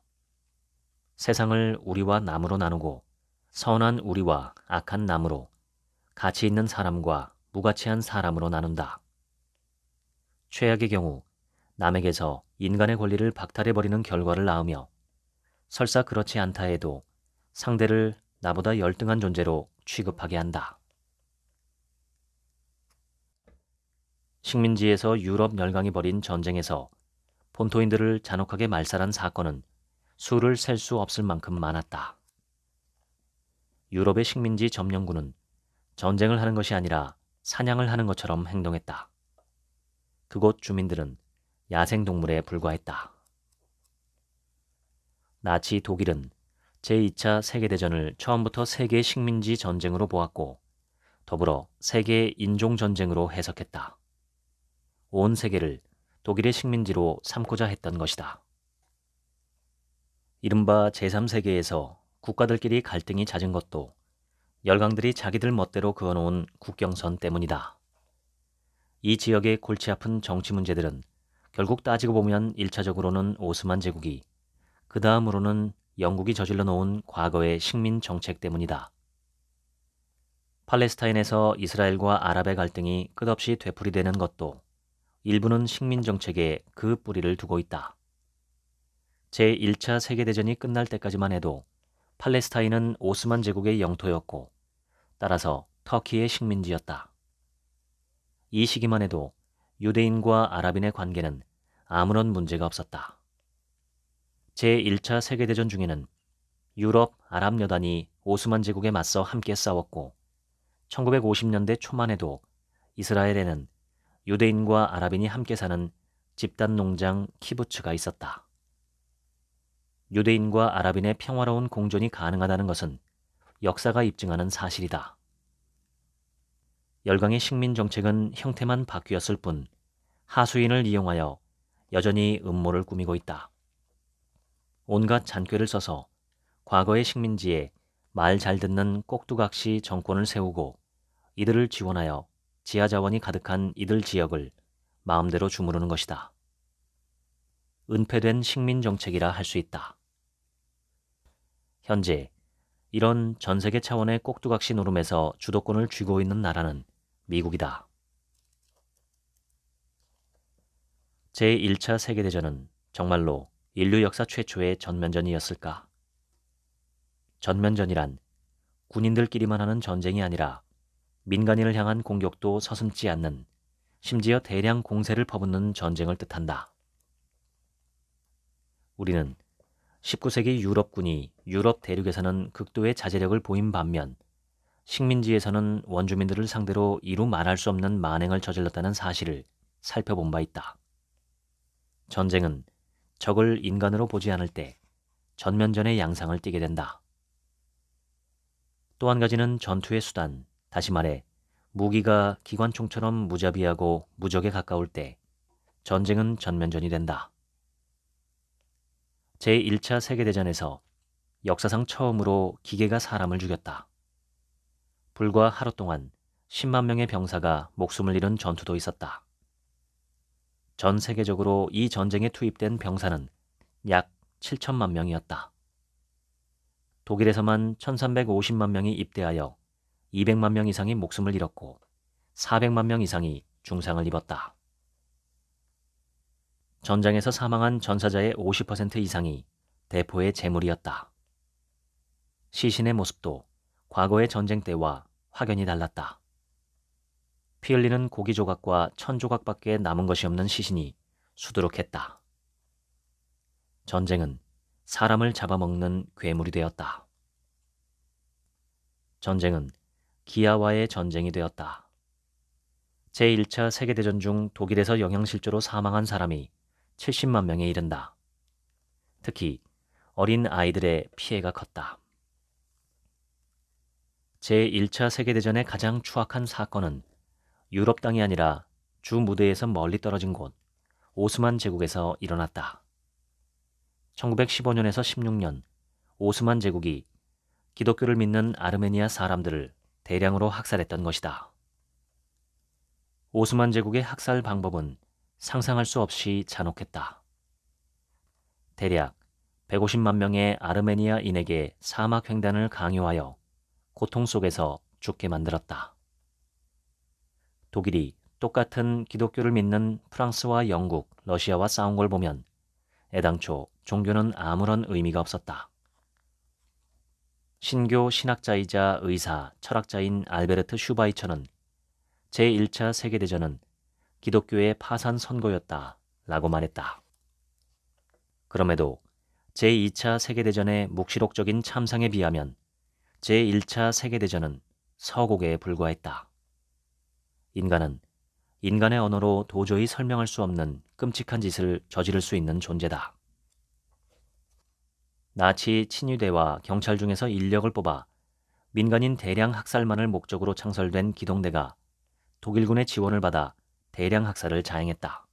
세상을 우리와 남으로 나누고 선한 우리와 악한 남으로 가치 있는 사람과 무가치한 사람으로 나눈다. 최악의 경우 남에게서 인간의 권리를 박탈해버리는 결과를 낳으며 설사 그렇지 않다 해도 상대를 나보다 열등한 존재로 취급하게 한다. 식민지에서 유럽 열강이 벌인 전쟁에서 본토인들을 잔혹하게 말살한 사건은 수를 셀 수 없을 만큼 많았다. 유럽의 식민지 점령군은 전쟁을 하는 것이 아니라 사냥을 하는 것처럼 행동했다. 그곳 주민들은 야생동물에 불과했다. 나치 독일은 제2차 세계대전을 처음부터 세계 식민지 전쟁으로 보았고 더불어 세계 인종전쟁으로 해석했다. 온 세계를 독일의 식민지로 삼고자 했던 것이다. 이른바 제3세계에서 국가들끼리 갈등이 잦은 것도 열강들이 자기들 멋대로 그어놓은 국경선 때문이다. 이 지역의 골치 아픈 정치 문제들은 결국 따지고 보면 1차적으로는 오스만 제국이 그 다음으로는 영국이 저질러 놓은 과거의 식민 정책 때문이다. 팔레스타인에서 이스라엘과 아랍의 갈등이 끝없이 되풀이되는 것도 일부는 식민 정책에 그 뿌리를 두고 있다. 제1차 세계대전이 끝날 때까지만 해도 팔레스타인은 오스만 제국의 영토였고 따라서 터키의 식민지였다. 이 시기만 해도 유대인과 아랍인의 관계는 아무런 문제가 없었다. 제1차 세계대전 중에는 유럽 아랍 여단이 오스만 제국에 맞서 함께 싸웠고 1950년대 초만 해도 이스라엘에는 유대인과 아랍인이 함께 사는 집단 농장 키부츠가 있었다. 유대인과 아랍인의 평화로운 공존이 가능하다는 것은 역사가 입증하는 사실이다. 열강의 식민 정책은 형태만 바뀌었을 뿐 하수인을 이용하여 여전히 음모를 꾸미고 있다. 온갖 잔꾀를 써서 과거의 식민지에 말 잘 듣는 꼭두각시 정권을 세우고 이들을 지원하여 지하 자원이 가득한 이들 지역을 마음대로 주무르는 것이다. 은폐된 식민 정책이라 할 수 있다. 현재 이런 전 세계 차원의 꼭두각시 노름에서 주도권을 쥐고 있는 나라는 미국이다. 제1차 세계대전은 정말로 인류 역사 최초의 전면전이었을까? 전면전이란 군인들끼리만 하는 전쟁이 아니라 민간인을 향한 공격도 서슴지 않는 심지어 대량 공세를 퍼붓는 전쟁을 뜻한다. 우리는 19세기 유럽군이 유럽 대륙에서는 극도의 자제력을 보인 반면 식민지에서는 원주민들을 상대로 이루 말할 수 없는 만행을 저질렀다는 사실을 살펴본 바 있다. 전쟁은 적을 인간으로 보지 않을 때 전면전의 양상을 띠게 된다. 또 한 가지는 전투의 수단, 다시 말해 무기가 기관총처럼 무자비하고 무적에 가까울 때 전쟁은 전면전이 된다. 제1차 세계대전에서 역사상 처음으로 기계가 사람을 죽였다. 불과 하루 동안 10만 명의 병사가 목숨을 잃은 전투도 있었다. 전 세계적으로 이 전쟁에 투입된 병사는 약 7천만 명이었다. 독일에서만 1350만 명이 입대하여 200만 명 이상이 목숨을 잃었고 400만 명 이상이 중상을 입었다. 전장에서 사망한 전사자의 50% 이상이 대포의 재물이었다. 시신의 모습도 과거의 전쟁 때와 확연히 달랐다. 피 흘리는 고기 조각과 천 조각밖에 남은 것이 없는 시신이 수두룩했다. 전쟁은 사람을 잡아먹는 괴물이 되었다. 전쟁은 기아와의 전쟁이 되었다. 제1차 세계대전 중 독일에서 영양실조로 사망한 사람이 70만 명에 이른다. 특히 어린 아이들의 피해가 컸다. 제1차 세계대전의 가장 추악한 사건은 유럽 땅이 아니라 주 무대에서 멀리 떨어진 곳 오스만 제국에서 일어났다. 1915년에서 16년 오스만 제국이 기독교를 믿는 아르메니아 사람들을 대량으로 학살했던 것이다. 오스만 제국의 학살 방법은 상상할 수 없이 잔혹했다. 대략 150만 명의 아르메니아인에게 사막 횡단을 강요하여 고통 속에서 죽게 만들었다. 독일이 똑같은 기독교를 믿는 프랑스와 영국, 러시아와 싸운 걸 보면 애당초 종교는 아무런 의미가 없었다. 신교 신학자이자 의사, 철학자인 알베르트 슈바이처는 제1차 세계대전은 기독교의 파산 선거였다 라고 말했다. 그럼에도 제2차 세계대전의 묵시록적인 참상에 비하면 제1차 세계대전은 서곡에 불과했다. 인간은 인간의 언어로 도저히 설명할 수 없는 끔찍한 짓을 저지를 수 있는 존재다. 나치 친위대와 경찰 중에서 인력을 뽑아 민간인 대량 학살만을 목적으로 창설된 기동대가 독일군의 지원을 받아 대량 학살을 자행했다.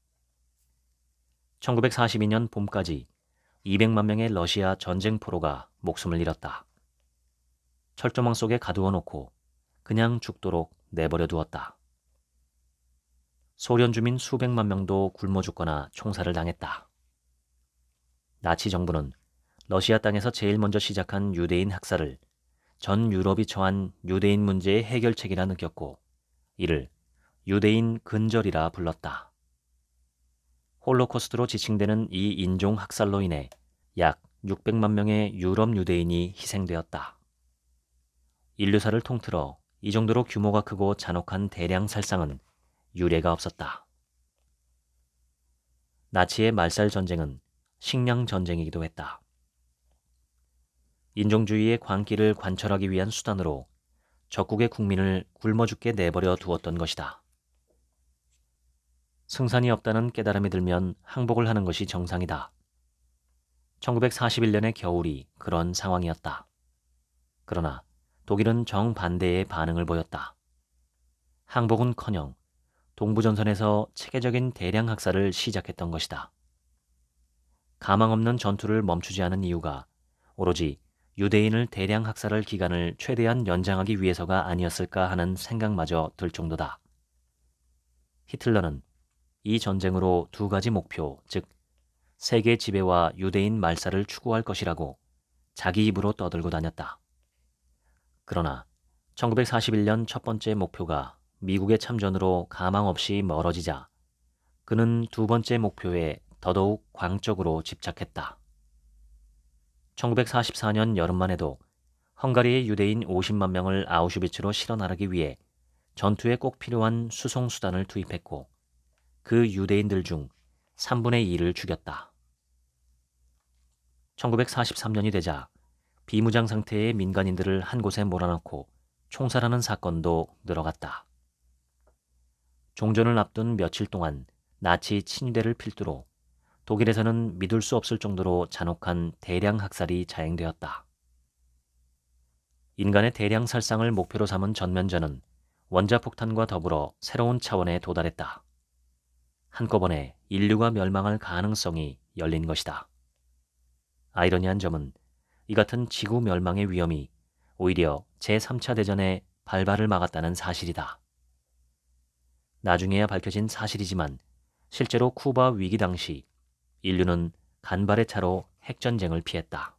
1942년 봄까지 200만 명의 러시아 전쟁포로가 목숨을 잃었다. 철조망 속에 가두어 놓고 그냥 죽도록 내버려 두었다. 소련 주민 수백만 명도 굶어 죽거나 총살을 당했다. 나치 정부는 러시아 땅에서 제일 먼저 시작한 유대인 학살을 전 유럽이 처한 유대인 문제의 해결책이라 느꼈고 이를 유대인 근절이라 불렀다. 홀로코스트로 지칭되는 이 인종 학살로 인해 약 600만 명의 유럽 유대인이 희생되었다. 인류사를 통틀어 이 정도로 규모가 크고 잔혹한 대량 살상은 유례가 없었다. 나치의 말살 전쟁은 식량 전쟁이기도 했다. 인종주의의 광기를 관철하기 위한 수단으로 적국의 국민을 굶어 죽게 내버려 두었던 것이다. 승산이 없다는 깨달음이 들면 항복을 하는 것이 정상이다. 1941년의 겨울이 그런 상황이었다. 그러나 독일은 정반대의 반응을 보였다. 항복은 커녕 동부전선에서 체계적인 대량 학살을 시작했던 것이다. 가망 없는 전투를 멈추지 않은 이유가 오로지 유대인을 대량 학살할 기간을 최대한 연장하기 위해서가 아니었을까 하는 생각마저 들 정도다. 히틀러는 이 전쟁으로 두 가지 목표, 즉 세계 지배와 유대인 말살을 추구할 것이라고 자기 입으로 떠들고 다녔다. 그러나 1941년 첫 번째 목표가 미국의 참전으로 가망 없이 멀어지자 그는 두 번째 목표에 더더욱 광적으로 집착했다. 1944년 여름만 해도 헝가리의 유대인 50만 명을 아우슈비츠로 실어나르기 위해 전투에 꼭 필요한 수송수단을 투입했고 그 유대인들 중 3분의 2를 죽였다. 1943년이 되자 비무장 상태의 민간인들을 한 곳에 몰아넣고 총살하는 사건도 늘어갔다. 종전을 앞둔 며칠 동안 나치 친위대를 필두로 독일에서는 믿을 수 없을 정도로 잔혹한 대량 학살이 자행되었다. 인간의 대량 살상을 목표로 삼은 전면전은 원자폭탄과 더불어 새로운 차원에 도달했다. 한꺼번에 인류가 멸망할 가능성이 열린 것이다. 아이러니한 점은 이 같은 지구 멸망의 위험이 오히려 제3차 대전의 발발을 막았다는 사실이다. 나중에야 밝혀진 사실이지만 실제로 쿠바 위기 당시 인류는 간발의 차로 핵전쟁을 피했다.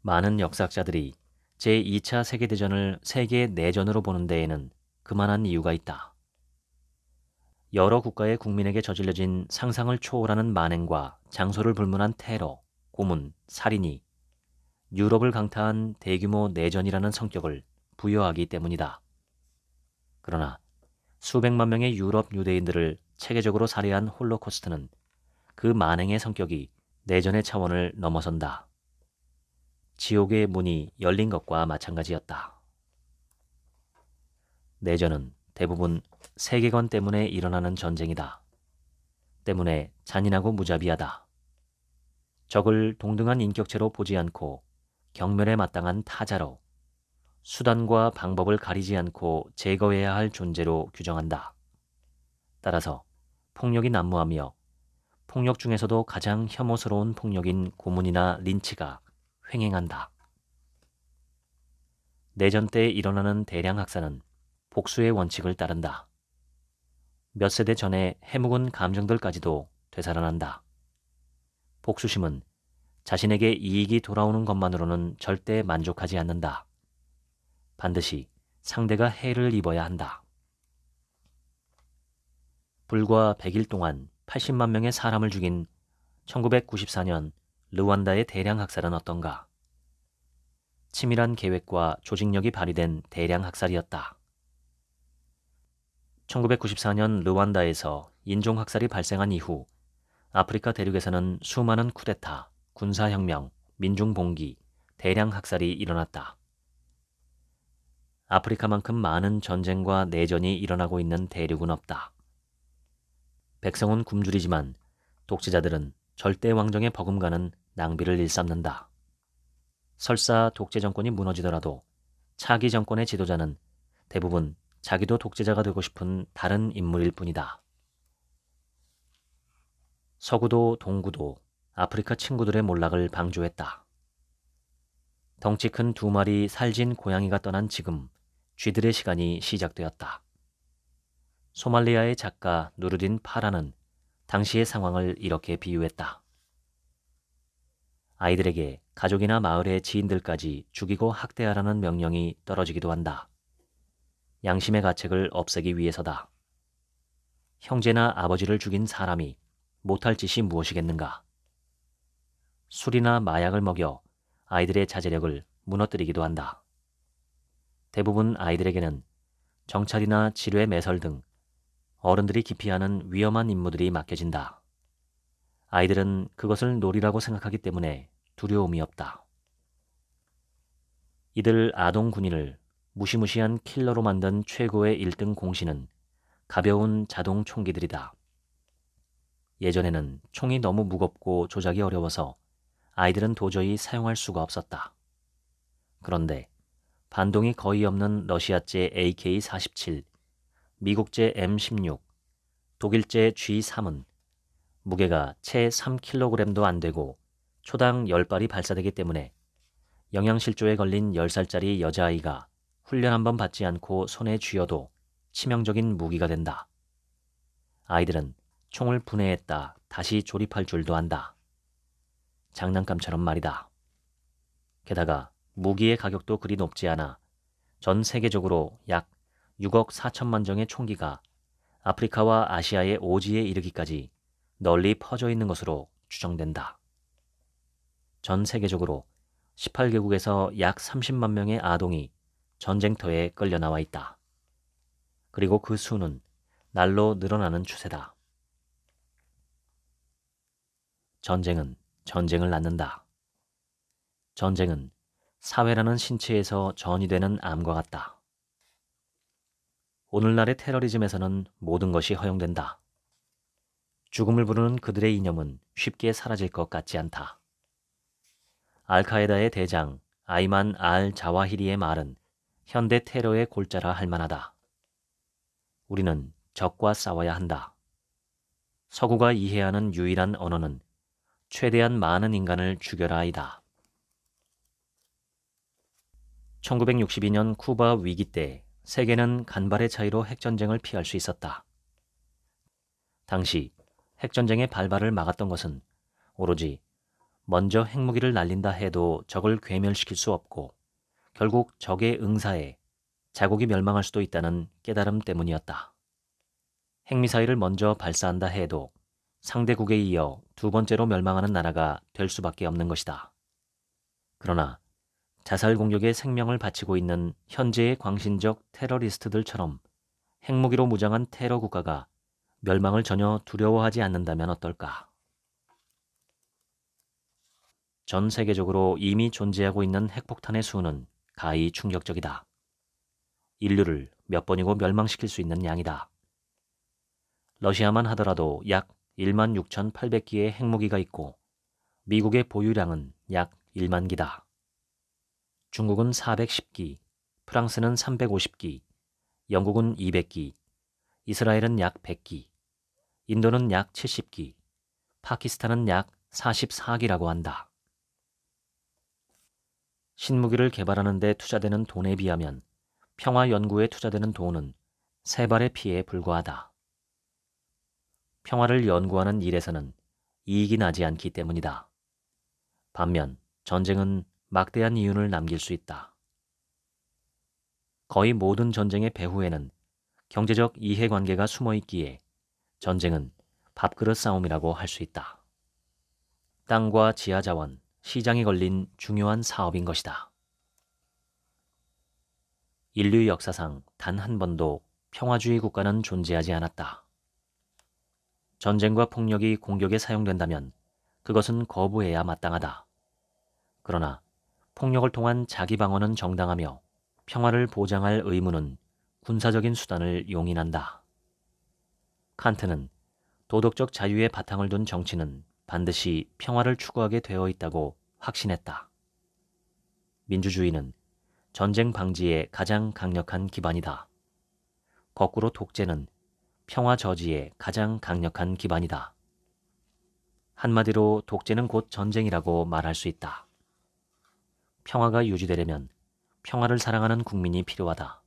많은 역사학자들이 제2차 세계대전을 세계 내전으로 보는 데에는 그만한 이유가 있다. 여러 국가의 국민에게 저질러진 상상을 초월하는 만행과 장소를 불문한 테러, 고문, 살인이 유럽을 강타한 대규모 내전이라는 성격을 부여하기 때문이다. 그러나 수백만 명의 유럽 유대인들을 체계적으로 살해한 홀로코스트는 그 만행의 성격이 내전의 차원을 넘어선다. 지옥의 문이 열린 것과 마찬가지였다. 내전은 대부분 세계관 때문에 일어나는 전쟁이다. 때문에 잔인하고 무자비하다. 적을 동등한 인격체로 보지 않고 경멸에 마땅한 타자로 수단과 방법을 가리지 않고 제거해야 할 존재로 규정한다. 따라서 폭력이 난무하며 폭력 중에서도 가장 혐오스러운 폭력인 고문이나 린치가 횡행한다. 내전 때 일어나는 대량 학살은 복수의 원칙을 따른다. 몇 세대 전에 해묵은 감정들까지도 되살아난다. 복수심은 자신에게 이익이 돌아오는 것만으로는 절대 만족하지 않는다. 반드시 상대가 해를 입어야 한다. 불과 100일 동안 80만 명의 사람을 죽인 1994년 르완다의 대량 학살은 어떤가? 치밀한 계획과 조직력이 발휘된 대량 학살이었다. 1994년 르완다에서 인종학살이 발생한 이후 아프리카 대륙에서는 수많은 쿠데타, 군사혁명, 민중봉기, 대량 학살이 일어났다. 아프리카만큼 많은 전쟁과 내전이 일어나고 있는 대륙은 없다. 백성은 굶주리지만 독재자들은 절대 왕정에 버금가는 낭비를 일삼는다. 설사 독재 정권이 무너지더라도 차기 정권의 지도자는 대부분 자기도 독재자가 되고 싶은 다른 인물일 뿐이다. 서구도 동구도 아프리카 친구들의 몰락을 방조했다. 덩치 큰 두 마리 살진 고양이가 떠난 지금 쥐들의 시간이 시작되었다. 소말리아의 작가 누르딘 파라는 당시의 상황을 이렇게 비유했다. 아이들에게 가족이나 마을의 지인들까지 죽이고 학대하라는 명령이 떨어지기도 한다. 양심의 가책을 없애기 위해서다. 형제나 아버지를 죽인 사람이 못할 짓이 무엇이겠는가? 술이나 마약을 먹여 아이들의 자제력을 무너뜨리기도 한다. 대부분 아이들에게는 정찰이나 치료의 매설 등 어른들이 기피하는 위험한 임무들이 맡겨진다. 아이들은 그것을 놀이라고 생각하기 때문에 두려움이 없다. 이들 아동 군인을 무시무시한 킬러로 만든 최고의 1등 공신은 가벼운 자동 총기들이다. 예전에는 총이 너무 무겁고 조작이 어려워서 아이들은 도저히 사용할 수가 없었다. 그런데 반동이 거의 없는 러시아제 AK-47, 미국제 M16, 독일제 G3은 무게가 채 3kg도 안 되고 초당 10발이 발사되기 때문에 영양실조에 걸린 10살짜리 여자아이가 훈련 한번 받지 않고 손에 쥐어도 치명적인 무기가 된다. 아이들은 총을 분해했다 다시 조립할 줄도 안다. 장난감처럼 말이다. 게다가 무기의 가격도 그리 높지 않아 전 세계적으로 약 6억 4천만 정의 총기가 아프리카와 아시아의 오지에 이르기까지 널리 퍼져 있는 것으로 추정된다. 전 세계적으로 18개국에서 약 30만 명의 아동이 전쟁터에 끌려 나와 있다. 그리고 그 수는 날로 늘어나는 추세다. 전쟁은 전쟁을 낳는다. 전쟁은 사회라는 신체에서 전이되는 암과 같다. 오늘날의 테러리즘에서는 모든 것이 허용된다. 죽음을 부르는 그들의 이념은 쉽게 사라질 것 같지 않다. 알카에다의 대장 아이만 알 자와히리의 말은 현대 테러의 골자라 할 만하다. 우리는 적과 싸워야 한다. 서구가 이해하는 유일한 언어는 최대한 많은 인간을 죽여라이다. 1962년 쿠바 위기 때 세계는 간발의 차이로 핵전쟁을 피할 수 있었다. 당시 핵전쟁의 발발을 막았던 것은 오로지 먼저 핵무기를 날린다 해도 적을 괴멸시킬 수 없고 결국 적의 응사에 자국이 멸망할 수도 있다는 깨달음 때문이었다. 핵미사일을 먼저 발사한다 해도 상대국에 이어 두 번째로 멸망하는 나라가 될 수밖에 없는 것이다. 그러나 자살 공격에 생명을 바치고 있는 현재의 광신적 테러리스트들처럼 핵무기로 무장한 테러 국가가 멸망을 전혀 두려워하지 않는다면 어떨까? 전 세계적으로 이미 존재하고 있는 핵폭탄의 수는 가히 충격적이다. 인류를 몇 번이고 멸망시킬 수 있는 양이다. 러시아만 하더라도 약 16,800기의 핵무기가 있고 미국의 보유량은 약 1만 기다. 중국은 410기, 프랑스는 350기, 영국은 200기, 이스라엘은 약 100기, 인도는 약 70기, 파키스탄은 약 44기라고 한다. 신무기를 개발하는 데 투자되는 돈에 비하면 평화 연구에 투자되는 돈은 세 발의 피에 불과하다. 평화를 연구하는 일에서는 이익이 나지 않기 때문이다. 반면 전쟁은 막대한 이윤을 남길 수 있다. 거의 모든 전쟁의 배후에는 경제적 이해관계가 숨어 있기에 전쟁은 밥그릇 싸움이라고 할 수 있다. 땅과 지하 자원, 시장이 걸린 중요한 사업인 것이다. 인류 역사상 단 한 번도 평화주의 국가는 존재하지 않았다. 전쟁과 폭력이 공격에 사용된다면 그것은 거부해야 마땅하다. 그러나 폭력을 통한 자기 방어는 정당하며 평화를 보장할 의무는 군사적인 수단을 용인한다. 칸트는 도덕적 자유의 바탕을 둔 정치는 반드시 평화를 추구하게 되어 있다고 확신했다. 민주주의는 전쟁 방지의 가장 강력한 기반이다. 거꾸로 독재는 평화 저지의 가장 강력한 기반이다. 한마디로 독재는 곧 전쟁이라고 말할 수 있다. 평화가 유지되려면 평화를 사랑하는 국민이 필요하다.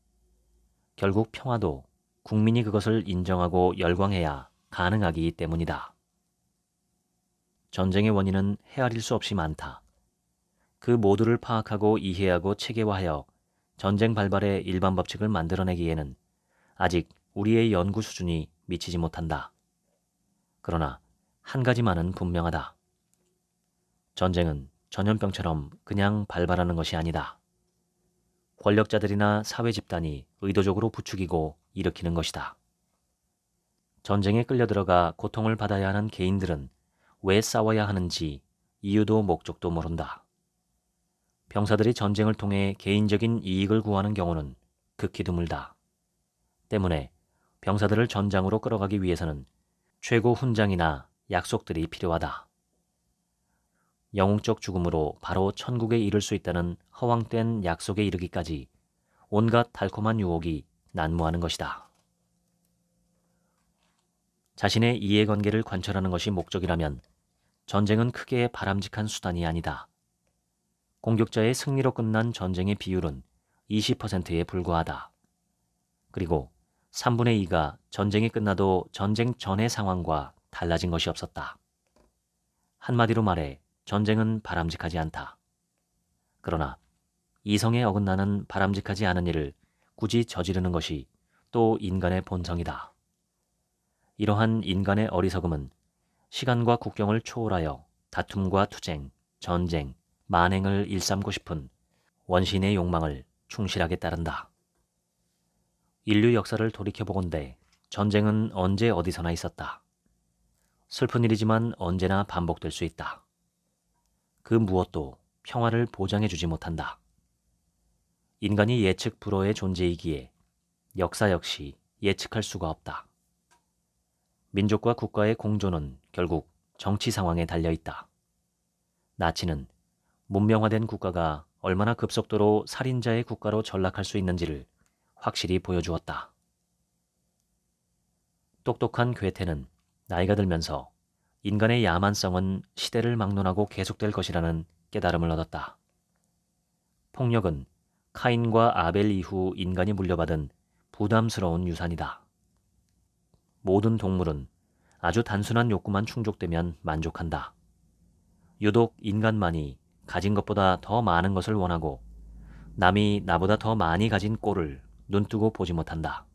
결국 평화도 국민이 그것을 인정하고 열광해야 가능하기 때문이다. 전쟁의 원인은 헤아릴 수 없이 많다. 그 모두를 파악하고 이해하고 체계화하여 전쟁 발발의 일반 법칙을 만들어내기에는 아직 우리의 연구 수준이 미치지 못한다. 그러나 한 가지만은 분명하다. 전쟁은 전염병처럼 그냥 발발하는 것이 아니다. 권력자들이나 사회 집단이 의도적으로 부추기고 일으키는 것이다. 전쟁에 끌려 들어가 고통을 받아야 하는 개인들은 왜 싸워야 하는지 이유도 목적도 모른다. 병사들이 전쟁을 통해 개인적인 이익을 구하는 경우는 극히 드물다. 때문에 병사들을 전장으로 끌어가기 위해서는 최고 훈장이나 약속들이 필요하다. 영웅적 죽음으로 바로 천국에 이를 수 있다는 허황된 약속에 이르기까지 온갖 달콤한 유혹이 난무하는 것이다. 자신의 이해관계를 관철하는 것이 목적이라면 전쟁은 크게 바람직한 수단이 아니다. 공격자의 승리로 끝난 전쟁의 비율은 20%에 불과하다. 그리고 3분의 2가 전쟁이 끝나도 전쟁 전의 상황과 달라진 것이 없었다. 한마디로 말해 전쟁은 바람직하지 않다. 그러나 이성에 어긋나는 바람직하지 않은 일을 굳이 저지르는 것이 또 인간의 본성이다. 이러한 인간의 어리석음은 시간과 국경을 초월하여 다툼과 투쟁, 전쟁, 만행을 일삼고 싶은 원신의 욕망을 충실하게 따른다. 인류 역사를 돌이켜보건대 전쟁은 언제 어디서나 있었다. 슬픈 일이지만 언제나 반복될 수 있다. 그 무엇도 평화를 보장해 주지 못한다. 인간이 예측 불허의 존재이기에 역사 역시 예측할 수가 없다. 민족과 국가의 공존은 결국 정치 상황에 달려 있다. 나치는 문명화된 국가가 얼마나 급속도로 살인자의 국가로 전락할 수 있는지를 확실히 보여주었다. 똑똑한 괴테는 나이가 들면서 인간의 야만성은 시대를 막론하고 계속될 것이라는 깨달음을 얻었다. 폭력은 카인과 아벨 이후 인간이 물려받은 부담스러운 유산이다. 모든 동물은 아주 단순한 욕구만 충족되면 만족한다. 유독 인간만이 가진 것보다 더 많은 것을 원하고 남이 나보다 더 많이 가진 꼴을 눈뜨고 보지 못한다.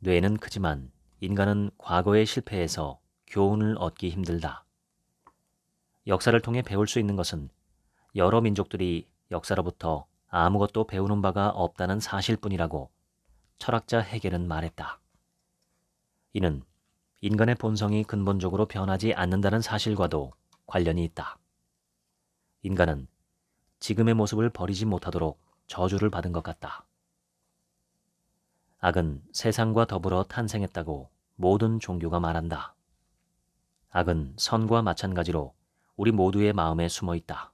뇌는 크지만 인간은 과거의 실패에서 교훈을 얻기 힘들다. 역사를 통해 배울 수 있는 것은 여러 민족들이 역사로부터 아무것도 배우는 바가 없다는 사실뿐이라고 철학자 헤겔은 말했다. 이는 인간의 본성이 근본적으로 변하지 않는다는 사실과도 관련이 있다. 인간은 지금의 모습을 버리지 못하도록 저주를 받은 것 같다. 악은 세상과 더불어 탄생했다고 모든 종교가 말한다. 악은 선과 마찬가지로 우리 모두의 마음에 숨어 있다.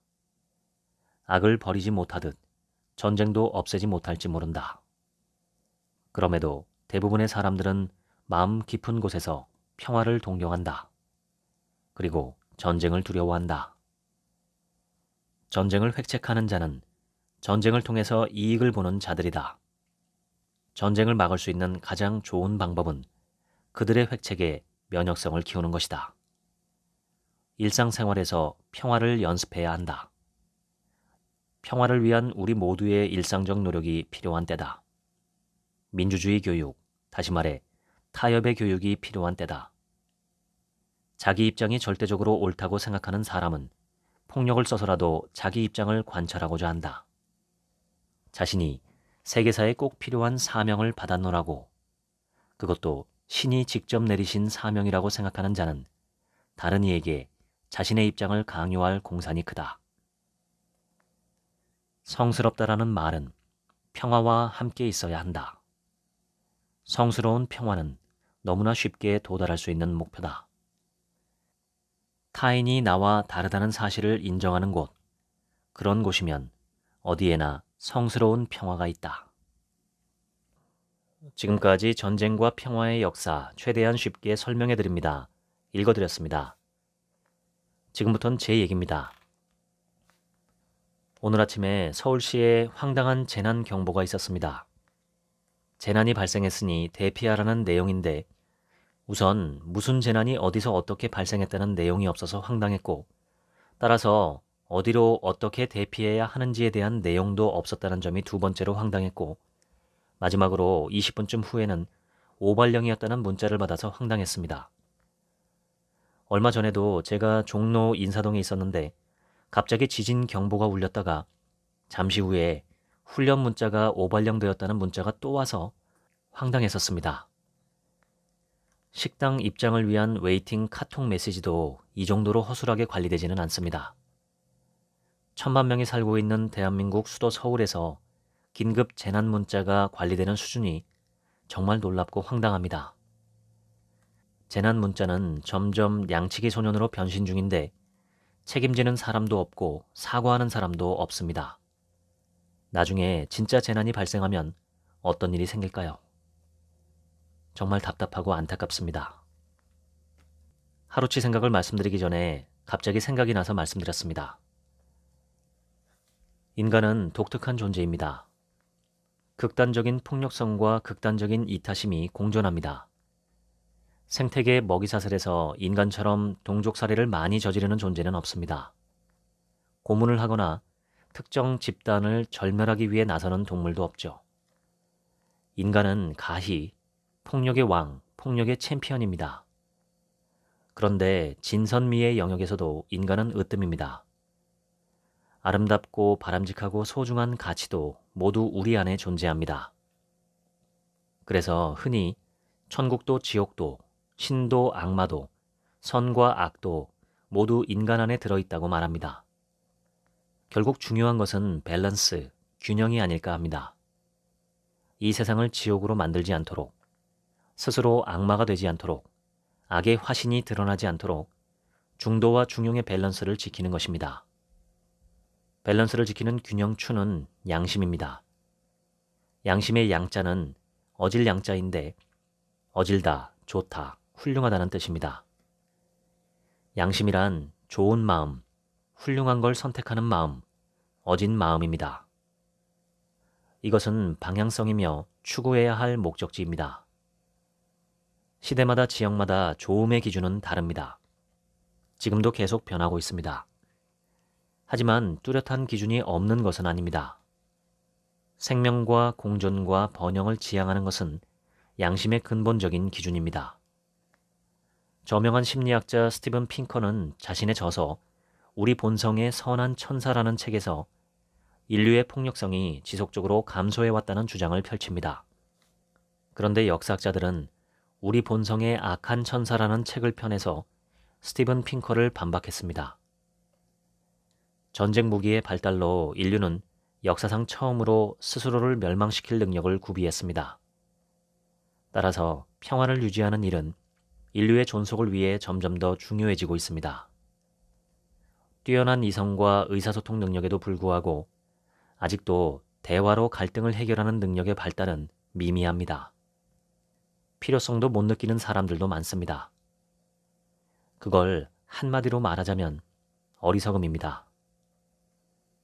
악을 버리지 못하듯 전쟁도 없애지 못할지 모른다. 그럼에도 대부분의 사람들은 마음 깊은 곳에서 평화를 동경한다. 그리고 전쟁을 두려워한다. 전쟁을 획책하는 자는 전쟁을 통해서 이익을 보는 자들이다. 전쟁을 막을 수 있는 가장 좋은 방법은 그들의 획책에 면역성을 키우는 것이다. 일상생활에서 평화를 연습해야 한다. 평화를 위한 우리 모두의 일상적 노력이 필요한 때다. 민주주의 교육, 다시 말해 타협의 교육이 필요한 때다. 자기 입장이 절대적으로 옳다고 생각하는 사람은 폭력을 써서라도 자기 입장을 관철하고자 한다. 자신이 세계사에 꼭 필요한 사명을 받았노라고 그것도 신이 직접 내리신 사명이라고 생각하는 자는 다른 이에게 자신의 입장을 강요할 공산이 크다. 성스럽다라는 말은 평화와 함께 있어야 한다. 성스러운 평화는 너무나 쉽게 도달할 수 있는 목표다. 타인이 나와 다르다는 사실을 인정하는 곳, 그런 곳이면 어디에나 성스러운 평화가 있다. 지금까지 전쟁과 평화의 역사 최대한 쉽게 설명해 드립니다. 읽어드렸습니다. 지금부터는 제 얘기입니다. 오늘 아침에 서울시에 황당한 재난 경보가 있었습니다. 재난이 발생했으니 대피하라는 내용인데 우선 무슨 재난이 어디서 어떻게 발생했다는 내용이 없어서 황당했고 따라서 어디로 어떻게 대피해야 하는지에 대한 내용도 없었다는 점이 두 번째로 황당했고 마지막으로 20분쯤 후에는 오발령이었다는 문자를 받아서 황당했습니다. 얼마 전에도 제가 종로 인사동에 있었는데 갑자기 지진 경보가 울렸다가 잠시 후에 훈련 문자가 오발령되었다는 문자가 또 와서 황당했었습니다. 식당 입장을 위한 웨이팅 카톡 메시지도 이 정도로 허술하게 관리되지는 않습니다. 천만 명이 살고 있는 대한민국 수도 서울에서 긴급 재난 문자가 관리되는 수준이 정말 놀랍고 황당합니다. 재난 문자는 점점 양치기 소년으로 변신 중인데 책임지는 사람도 없고 사과하는 사람도 없습니다. 나중에 진짜 재난이 발생하면 어떤 일이 생길까요? 정말 답답하고 안타깝습니다. 하루치 생각을 말씀드리기 전에 갑자기 생각이 나서 말씀드렸습니다. 인간은 독특한 존재입니다. 극단적인 폭력성과 극단적인 이타심이 공존합니다. 생태계 먹이 사슬에서 인간처럼 동족 살해를 많이 저지르는 존재는 없습니다. 고문을 하거나 특정 집단을 절멸하기 위해 나서는 동물도 없죠. 인간은 가히 폭력의 왕, 폭력의 챔피언입니다. 그런데 진선미의 영역에서도 인간은 으뜸입니다. 아름답고 바람직하고 소중한 가치도 모두 우리 안에 존재합니다. 그래서 흔히 천국도 지옥도 신도 악마도 선과 악도 모두 인간 안에 들어있다고 말합니다. 결국 중요한 것은 밸런스, 균형이 아닐까 합니다. 이 세상을 지옥으로 만들지 않도록, 스스로 악마가 되지 않도록, 악의 화신이 드러나지 않도록 중도와 중용의 밸런스를 지키는 것입니다. 밸런스를 지키는 균형추는 양심입니다. 양심의 양자는 어질 양자인데 어질다, 좋다, 훌륭하다는 뜻입니다. 양심이란 좋은 마음, 훌륭한 걸 선택하는 마음, 어진 마음입니다. 이것은 방향성이며 추구해야 할 목적지입니다. 시대마다 지역마다 좋음의 기준은 다릅니다. 지금도 계속 변하고 있습니다. 하지만 뚜렷한 기준이 없는 것은 아닙니다. 생명과 공존과 번영을 지향하는 것은 양심의 근본적인 기준입니다. 저명한 심리학자 스티븐 핑커는 자신의 저서 우리 본성의 선한 천사라는 책에서 인류의 폭력성이 지속적으로 감소해왔다는 주장을 펼칩니다. 그런데 역사학자들은 우리 본성의 악한 천사라는 책을 편해서 스티븐 핑커를 반박했습니다. 전쟁 무기의 발달로 인류는 역사상 처음으로 스스로를 멸망시킬 능력을 구비했습니다. 따라서 평화를 유지하는 일은 인류의 존속을 위해 점점 더 중요해지고 있습니다. 뛰어난 이성과 의사소통 능력에도 불구하고 아직도 대화로 갈등을 해결하는 능력의 발달은 미미합니다. 필요성도 못 느끼는 사람들도 많습니다. 그걸 한마디로 말하자면 어리석음입니다.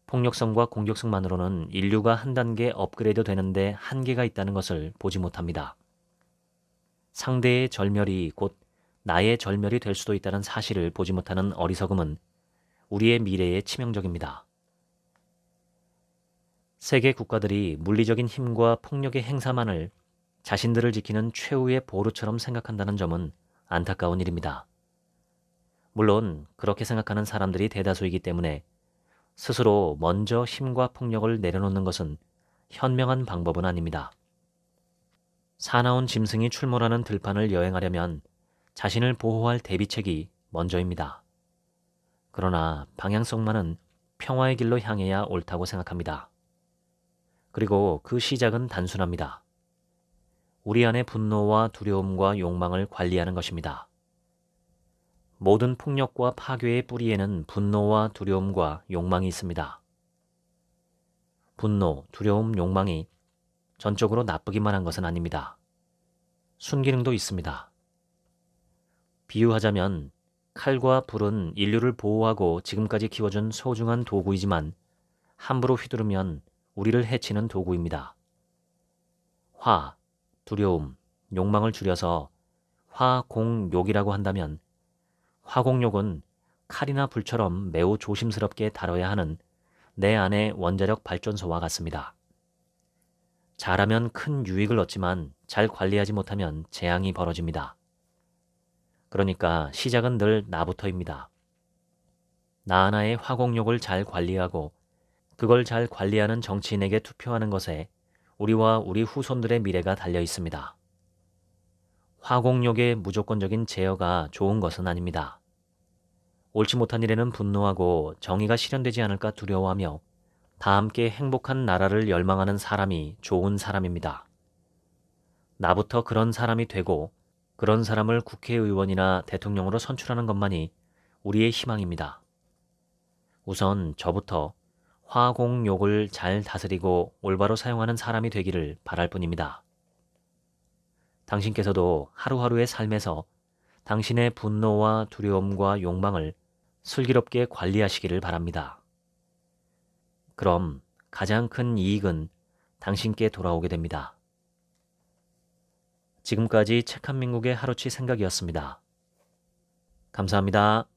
폭력성과 공격성만으로는 인류가 한 단계 업그레이드 되는데 한계가 있다는 것을 보지 못합니다. 상대의 절멸이 곧 나의 절멸이 될 수도 있다는 사실을 보지 못하는 어리석음은 우리의 미래에 치명적입니다. 세계 국가들이 물리적인 힘과 폭력의 행사만을 자신들을 지키는 최후의 보루처럼 생각한다는 점은 안타까운 일입니다. 물론 그렇게 생각하는 사람들이 대다수이기 때문에 스스로 먼저 힘과 폭력을 내려놓는 것은 현명한 방법은 아닙니다. 사나운 짐승이 출몰하는 들판을 여행하려면 자신을 보호할 대비책이 먼저입니다. 그러나 방향성만은 평화의 길로 향해야 옳다고 생각합니다. 그리고 그 시작은 단순합니다. 우리 안의 분노와 두려움과 욕망을 관리하는 것입니다. 모든 폭력과 파괴의 뿌리에는 분노와 두려움과 욕망이 있습니다. 분노, 두려움, 욕망이 전적으로 나쁘기만 한 것은 아닙니다. 순기능도 있습니다. 비유하자면 칼과 불은 인류를 보호하고 지금까지 키워준 소중한 도구이지만 함부로 휘두르면 우리를 해치는 도구입니다. 화, 두려움, 욕망을 줄여서 화공욕이라고 한다면 화공욕은 칼이나 불처럼 매우 조심스럽게 다뤄야 하는 내 안의 원자력 발전소와 같습니다. 잘하면 큰 유익을 얻지만 잘 관리하지 못하면 재앙이 벌어집니다. 그러니까 시작은 늘 나부터입니다. 나 하나의 화공욕을 잘 관리하고 그걸 잘 관리하는 정치인에게 투표하는 것에 우리와 우리 후손들의 미래가 달려 있습니다. 화공욕의 무조건적인 제어가 좋은 것은 아닙니다. 옳지 못한 일에는 분노하고 정의가 실현되지 않을까 두려워하며 다 함께 행복한 나라를 열망하는 사람이 좋은 사람입니다. 나부터 그런 사람이 되고 그런 사람을 국회의원이나 대통령으로 선출하는 것만이 우리의 희망입니다. 우선 저부터 화공욕을 잘 다스리고 올바로 사용하는 사람이 되기를 바랄 뿐입니다. 당신께서도 하루하루의 삶에서 당신의 분노와 두려움과 욕망을 슬기롭게 관리하시기를 바랍니다. 그럼 가장 큰 이익은 당신께 돌아오게 됩니다. 지금까지 책 한민국의 하루치 생각이었습니다. 감사합니다.